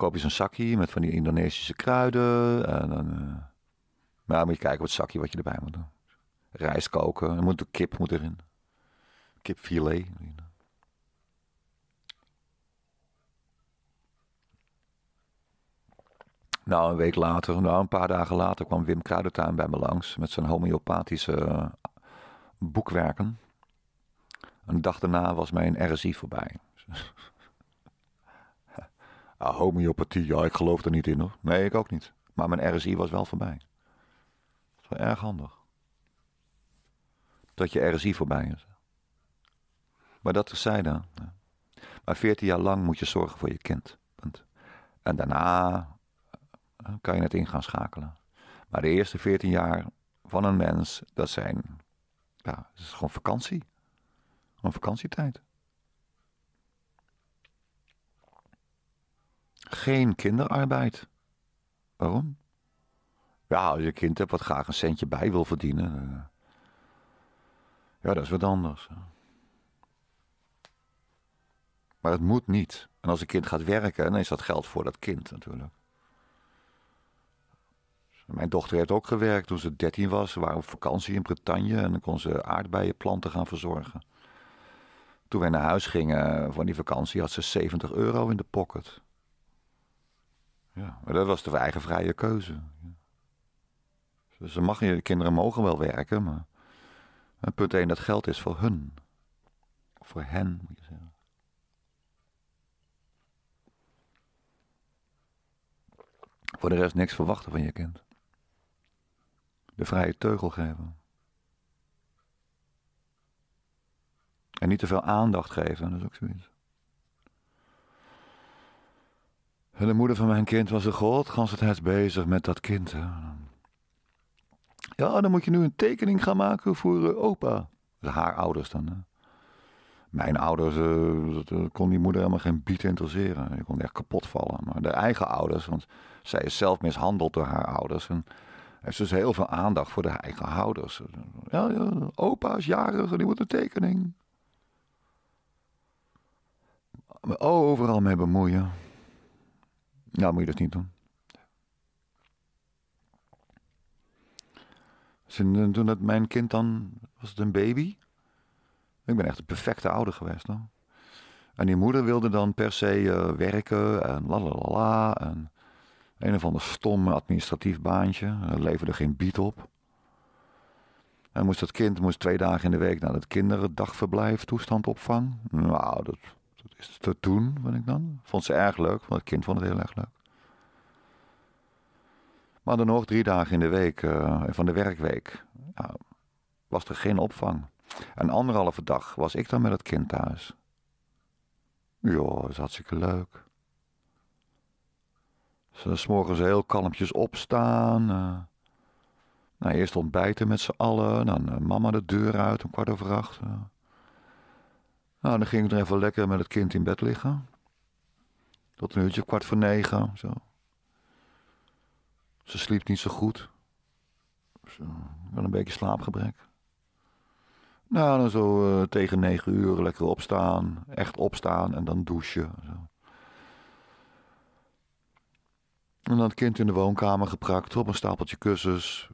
koop je zo'n zakje met van die Indonesische kruiden. En dan, eh, maar moet je kijken wat zakje wat je erbij moet doen. Rijst koken, er moet de kip moet erin. Kipfilet. Nou, een week later, nou, een paar dagen later kwam Wim Kruidentuin bij me langs met zijn homeopathische eh, boekwerken. Een dag daarna was mijn RSI voorbij. Ah, homeopathie, ja, ik geloof er niet in hoor. Nee, ik ook niet. Maar mijn RSI was wel voorbij. Dat is wel erg handig. Dat je RSI voorbij is. Maar dat is zij dan. Maar 14 jaar lang moet je zorgen voor je kind. En daarna eh, kan je het in gaan schakelen. Maar de eerste 14 jaar van een mens, dat zijn. Ja, is gewoon vakantie. Gewoon vakantietijd. geen kinderarbeid. Waarom? Ja, als je een kind hebt wat graag een centje bij wil verdienen. Eh, ja, dat is wat anders. Maar het moet niet. En als een kind gaat werken, dan is dat geld voor dat kind natuurlijk. Mijn dochter heeft ook gewerkt toen ze 13 was. Ze waren op vakantie in Bretagne en dan kon ze aardbeienplanten gaan verzorgen. Toen wij naar huis gingen van die vakantie had ze 70 euro in de pocket. Ja, maar dat was de eigen vrije keuze. Dus ze mag, je kinderen mogen wel werken, maar punt 1, dat geld is voor hun. voor hen, moet je zeggen. Voor de rest niks verwachten van je kind. De vrije teugel geven. En niet te veel aandacht geven, dat is ook zoiets. En de moeder van mijn kind was de godganse bezig met dat kind. Ja, dan moet je nu een tekening gaan maken voor eh, opa. Haar ouders dan. Mijn ouders, uh, kon die moeder helemaal geen biet interesseren. Je kon echt kapot vallen. Maar de eigen ouders, want zij is zelf mishandeld door haar ouders. En heeft dus heel veel aandacht voor de eigen ouders. Ja, ja opa is jarig en die moet een tekening. overal mee bemoeien. Nou, moet je dat niet doen. Toen dat mijn kind dan, was het een baby? Ik ben echt een perfecte ouder geweest. dan En die moeder wilde dan per se eh, werken en la la la En een of ander stom administratief baantje. Dat leverde geen bied op. En moest dat kind moest twee dagen in de week naar het kinderdagverblijf toestand opvang. Nou, dat is het doen, vond ik dan. Vond ze erg leuk, want het kind vond het heel erg leuk. Maar dan nog drie dagen in de week eh, van de werkweek was er geen opvang. En anderhalve dag was ik dan met het kind thuis. Joh, dat is hartstikke leuk. Ze s morgens heel kalmpjes opstaan. Eh. nou, eerst ontbijten met z'n allen. Dan eh, mama de deur uit om kwart over acht. Nou, dan ging ik er even lekker met het kind in bed liggen. Tot een uurtje, kwart voor negen, zo. Ze sliep niet zo goed. Zo, wel een beetje slaapgebrek. Nou, dan zo eh, tegen negen uur lekker opstaan. Echt opstaan en dan douchen. Zo. En dan het kind in de woonkamer geprakt op een stapeltje kussens.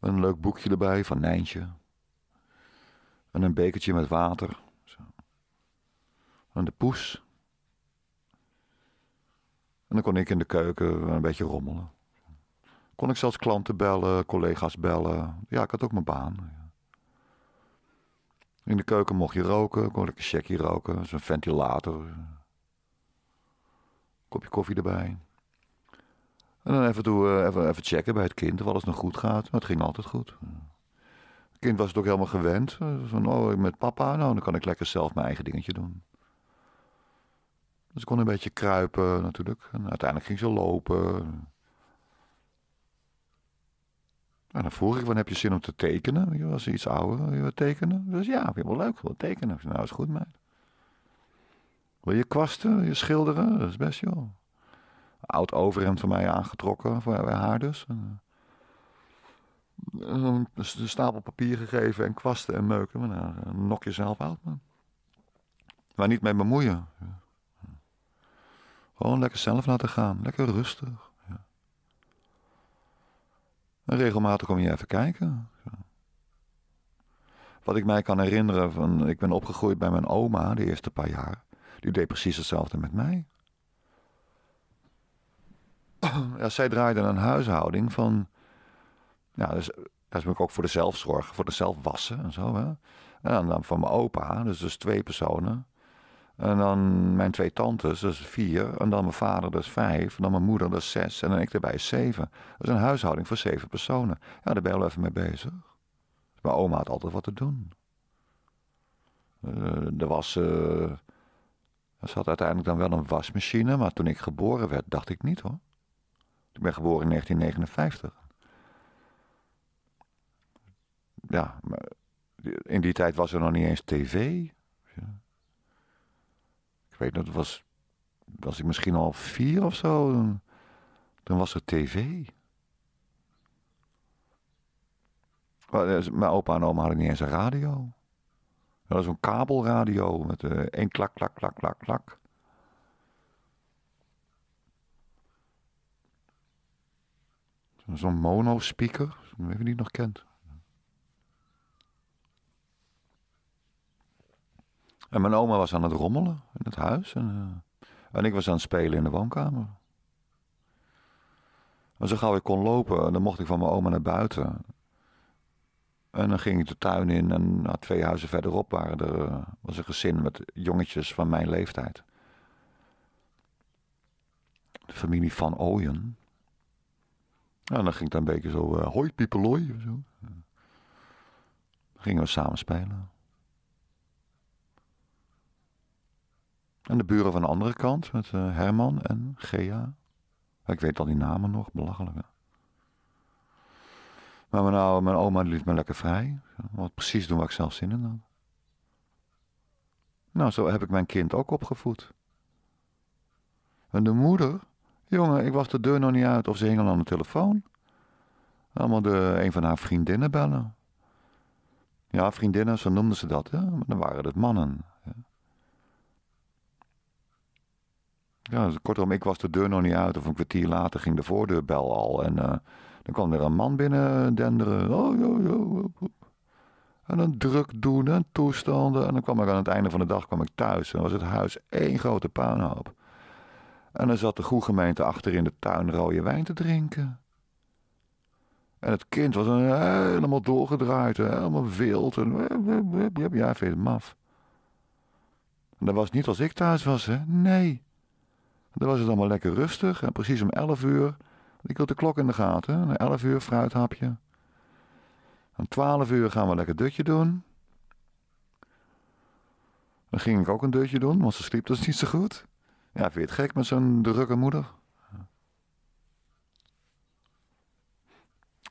Een leuk boekje erbij van Nijntje. En een bekertje met water. Zo. En de poes. En dan kon ik in de keuken een beetje rommelen. Kon ik zelfs klanten bellen, collega's bellen. Ja, ik had ook mijn baan. In de keuken mocht je roken, kon ik een checkje roken, zo'n ventilator. Kopje koffie erbij. En dan even, toe, eh, even, even checken bij het kind of alles nog goed gaat. Maar het ging altijd goed kind was het ook helemaal gewend. Van, oh, met papa, nou, dan kan ik lekker zelf mijn eigen dingetje doen. Dus ik kon een beetje kruipen natuurlijk. En uiteindelijk ging ze lopen. En dan vroeg ik, van heb je zin om te tekenen? je Was iets ouder, wil je tekenen? Dus ja, vind je wel leuk, wil tekenen. nou is goed meid. Wil je kwasten, wil je schilderen? Dat is best joh. Oud overhemd van mij aangetrokken, voor haar dus. Eh, een ehm, dus stapel papier gegeven en kwasten en meuken. Maar nok eh, jezelf uit, man. Maar niet mee bemoeien. Gewoon lekker zelf laten gaan. Lekker rustig. Ja. En regelmatig kom je even kijken. Wat ik mij kan herinneren, van, ik ben opgegroeid bij mijn oma de eerste paar jaar. Die deed precies hetzelfde met mij. Ja, zij draaide een huishouding van ja, nou, dus dat is ook voor de zelfzorg, voor de zelfwassen en zo. En dan van mijn opa, dus dus twee personen. En dan mijn twee tantes, dus vier. En dan mijn vader, dus vijf. En dan mijn moeder, dus zes. En dan ik erbij, zeven. Dat is een huishouding voor zeven personen. Ja, daar ben je wel even mee bezig. mijn oma had altijd wat te doen. Eh, er was... Eh, ze had uiteindelijk dan wel een wasmachine, maar toen ik geboren werd, dacht ik niet hoor. Ik ben geboren in 1959 ja, in die tijd was er nog niet eens tv. Ik weet dat was, was ik misschien al vier of zo. Dan, dan was er tv. Eh, mijn opa en oma hadden niet eens een radio. Dat was een kabelradio met uh, klak, klak, klak, klak, klak. Zo'n mono-speaker, weet je die nog kent. En mijn oma was aan het rommelen in het huis. En, eh, en ik was aan het spelen in de woonkamer. En zo gauw ik kon lopen, dan mocht ik van mijn oma naar buiten. En dan ging ik de tuin in en na twee huizen verderop waren er, eh, was een gezin met jongetjes van mijn leeftijd. De familie van Ooyen. En dan ging ik dan een beetje zo, uh, hoi piepeloi. Dan gingen we samen spelen. En de buren van de andere kant met eh, Herman en Gea. Ik weet al die namen nog, belachelijk. Maar mijn, mijn oma liet me lekker vrij. Wat precies doen waar ik zelf zin in had. Nou, zo heb ik mijn kind ook opgevoed. En de moeder, jongen, ik was de deur nog niet uit of ze hingen aan de telefoon. Allemaal de, een van haar vriendinnen bellen. Ja, vriendinnen, zo noemden ze dat, hè? maar dan waren het mannen. Ja, dus kortom, ik was de deur nog niet uit. Of een kwartier later ging de voordeurbel al. En eh, dan kwam er een man binnen denderen. Oh, En een druk doen en toestanden. En dan kwam ik aan het einde van de dag kwam ik thuis. En was het huis één grote puinhoop. En dan zat de groegemeente achter in de tuin rode wijn te drinken. En het kind was een, helemaal doorgedraaid, helemaal wild. En, ja, vind je het maf. En dat was niet als ik thuis was, hè? Nee. Dan was het allemaal lekker rustig en precies om 11 uur. Ik wil de klok in de gaten. Na 11 uur fruithapje. Om 12 uur gaan we lekker dutje doen. Dan ging ik ook een dutje doen, want ze sliep dus niet zo goed. Ja, vind je het gek met zo'n drukke moeder?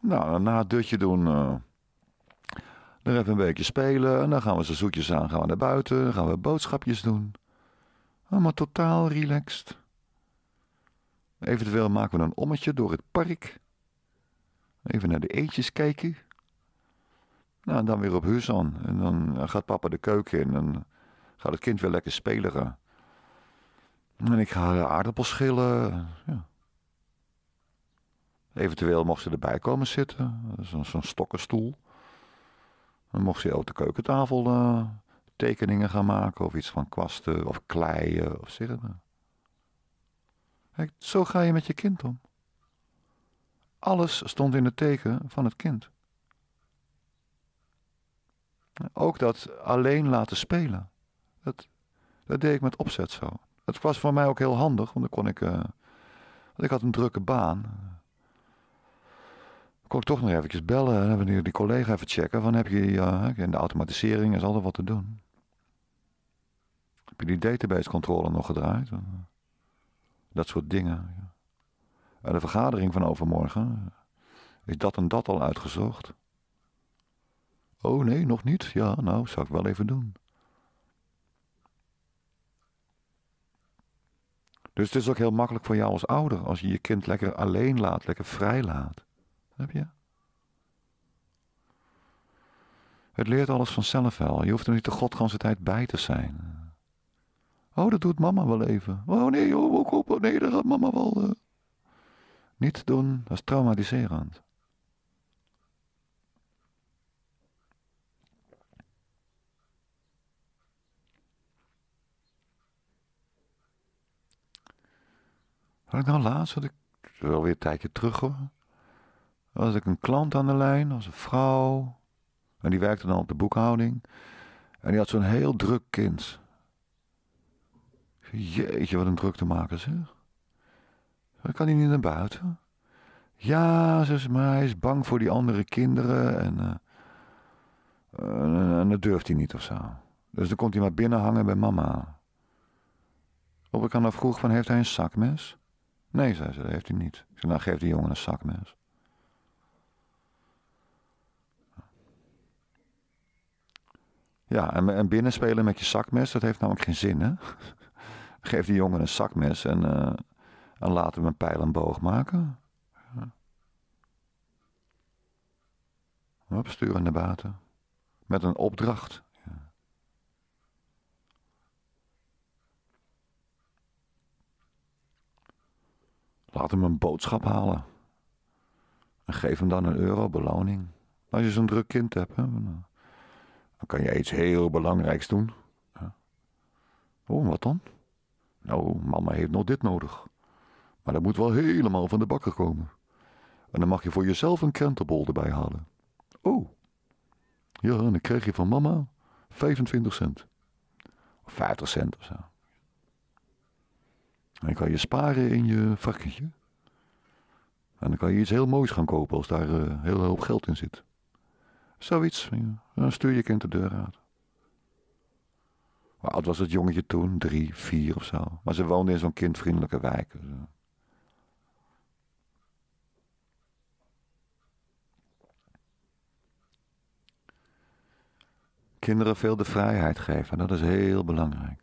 Nou, na het dutje doen. Uh, eh, dan even een beetje spelen. En dan gaan we zo zoetjes aan. Gaan we naar buiten. Dan gaan we boodschapjes doen. Allemaal totaal relaxed. Eventueel maken we een ommetje door het park. Even naar de eetjes kijken. Nou, en dan weer op Huzan. En dan gaat papa de keuken in. En gaat het kind weer lekker spelen En ik ga aardappels schillen. Ja. Eventueel mocht ze erbij komen zitten. Zo'n stokkenstoel. Dan mocht ze op de keukentafel eh, tekeningen gaan maken. Of iets van kwasten of kleien of Maar. Kijk, zo ga je met je kind om. Alles stond in het teken van het kind. Ook dat alleen laten spelen. Dat, dat deed ik met opzet zo. Dat was voor mij ook heel handig, want dan kon ik. Eh, want ik had een drukke baan. Dan kon ik toch nog eventjes bellen en wanneer die collega even checken: van eh, heb je in de automatisering is altijd wat te doen. Heb je die database controle nog gedraaid? Dat soort dingen. En de vergadering van overmorgen, is dat en dat al uitgezocht? Oh nee, nog niet? Ja, nou, zou ik wel even doen. Dus het is ook heel makkelijk voor jou als ouder als je je kind lekker alleen laat, lekker vrij laat. Heb je? Het leert alles vanzelf wel. Je hoeft er niet de godganse tijd bij te zijn. Oh, dat doet mama wel even. Oh nee, oh, oh, oh, nee, dat gaat mama wel. Uh. Niet doen, dat is traumatiserend. Wat ik nou laatst, had ik wel weer een tijdje terug hoor. Was ik een klant aan de lijn, was een vrouw. En die werkte dan op de boekhouding. En die had zo'n heel druk kind. Jeetje, wat een drukte maken zeg. Kan hij niet naar buiten? Ja, zus, maar hij is bang voor die andere kinderen eh, en, en, en dat durft hij niet of zo. Dus dan komt hij maar binnen hangen bij mama. Op ik kan haar vroeg van, heeft hij een zakmes? Nee, zei ze, dat heeft hij niet. Ik zei, nou geef die jongen een zakmes. Ja, en, en binnenspelen met je zakmes, dat heeft namelijk geen zin, hè? Geef die jongen een zakmes en, eh, en laat hem een pijl en boog maken. Ja. stuur hem naar buiten. Met een opdracht. Laat hem een boodschap halen. En geef hem dan een euro beloning. Als je zo'n druk kind hebt, hè, dan eh, kan je iets heel belangrijks doen. Hoe? wat dan? Nou, mama heeft nog dit nodig. Maar dat moet wel helemaal van de bakker komen. En dan mag je voor jezelf een krentenbol erbij halen. Oh. Ja, en dan krijg je van mama 25 cent. Of 50 cent of zo. En dan kan je sparen in je varkentje. En dan kan je iets heel moois gaan kopen als daar eh, heel hele hoop geld in zit. Zoiets. Dan stuur je kind de deur uit. Wat oud was het jongetje toen? Drie, vier of zo. Maar ze woonde in zo'n kindvriendelijke wijk. Kinderen veel de vrijheid geven, dat is heel belangrijk.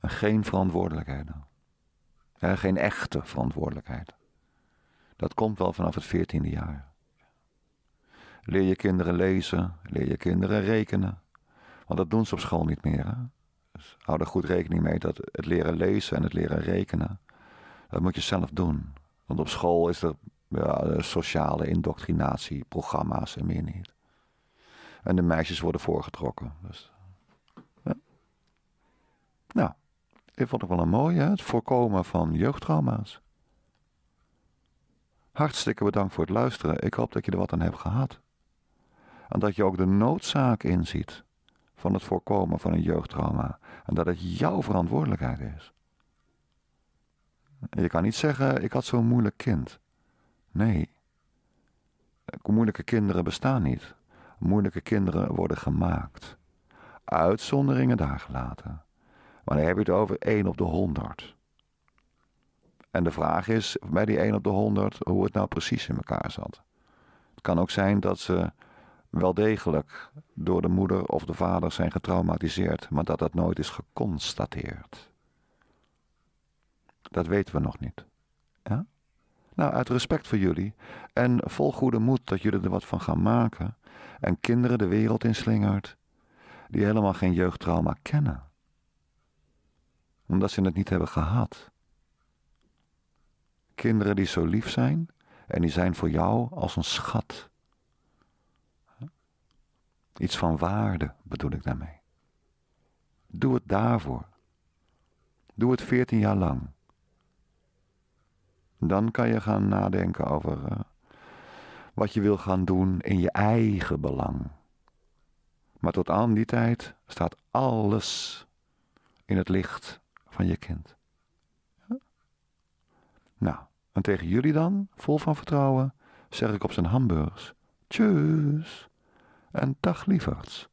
En geen verantwoordelijkheden. Ja, geen echte verantwoordelijkheid. Dat komt wel vanaf het veertiende jaar. Leer je kinderen lezen, leer je kinderen rekenen. Want dat doen ze op school niet meer. Hè? Dus hou er goed rekening mee dat het leren lezen en het leren rekenen, dat moet je zelf doen. Want op school is er ja, sociale indoctrinatieprogramma's en meer niet. En de meisjes worden voorgetrokken. Dus, ja. Nou, dit vond ik wel een mooie, het voorkomen van jeugdtrauma's. Hartstikke bedankt voor het luisteren. Ik hoop dat je er wat aan hebt gehad. En dat je ook de noodzaak inziet van het voorkomen van een jeugdtrauma. En dat het jouw verantwoordelijkheid is. Je kan niet zeggen, ik had zo'n moeilijk kind. Nee. Moeilijke kinderen bestaan niet. Moeilijke kinderen worden gemaakt. Uitzonderingen daar gelaten. Maar dan heb je het over 1 op de 100. En de vraag is bij die 1 op de 100 hoe het nou precies in elkaar zat. Het kan ook zijn dat ze wel degelijk door de moeder of de vader zijn getraumatiseerd, maar dat dat nooit is geconstateerd. Dat weten we nog niet. Ja? Nou, uit respect voor jullie en vol goede moed dat jullie er wat van gaan maken en kinderen de wereld inslingert die helemaal geen jeugdtrauma kennen. Omdat ze het niet hebben gehad. Kinderen die zo lief zijn en die zijn voor jou als een schat. Iets van waarde bedoel ik daarmee. Doe het daarvoor. Doe het veertien jaar lang. Dan kan je gaan nadenken over eh, wat je wil gaan doen in je eigen belang. Maar tot aan die tijd staat alles in het licht van je kind. Nou, en tegen jullie dan, vol van vertrouwen, zeg ik op zijn hamburgers. Tjus! en dag lieverds.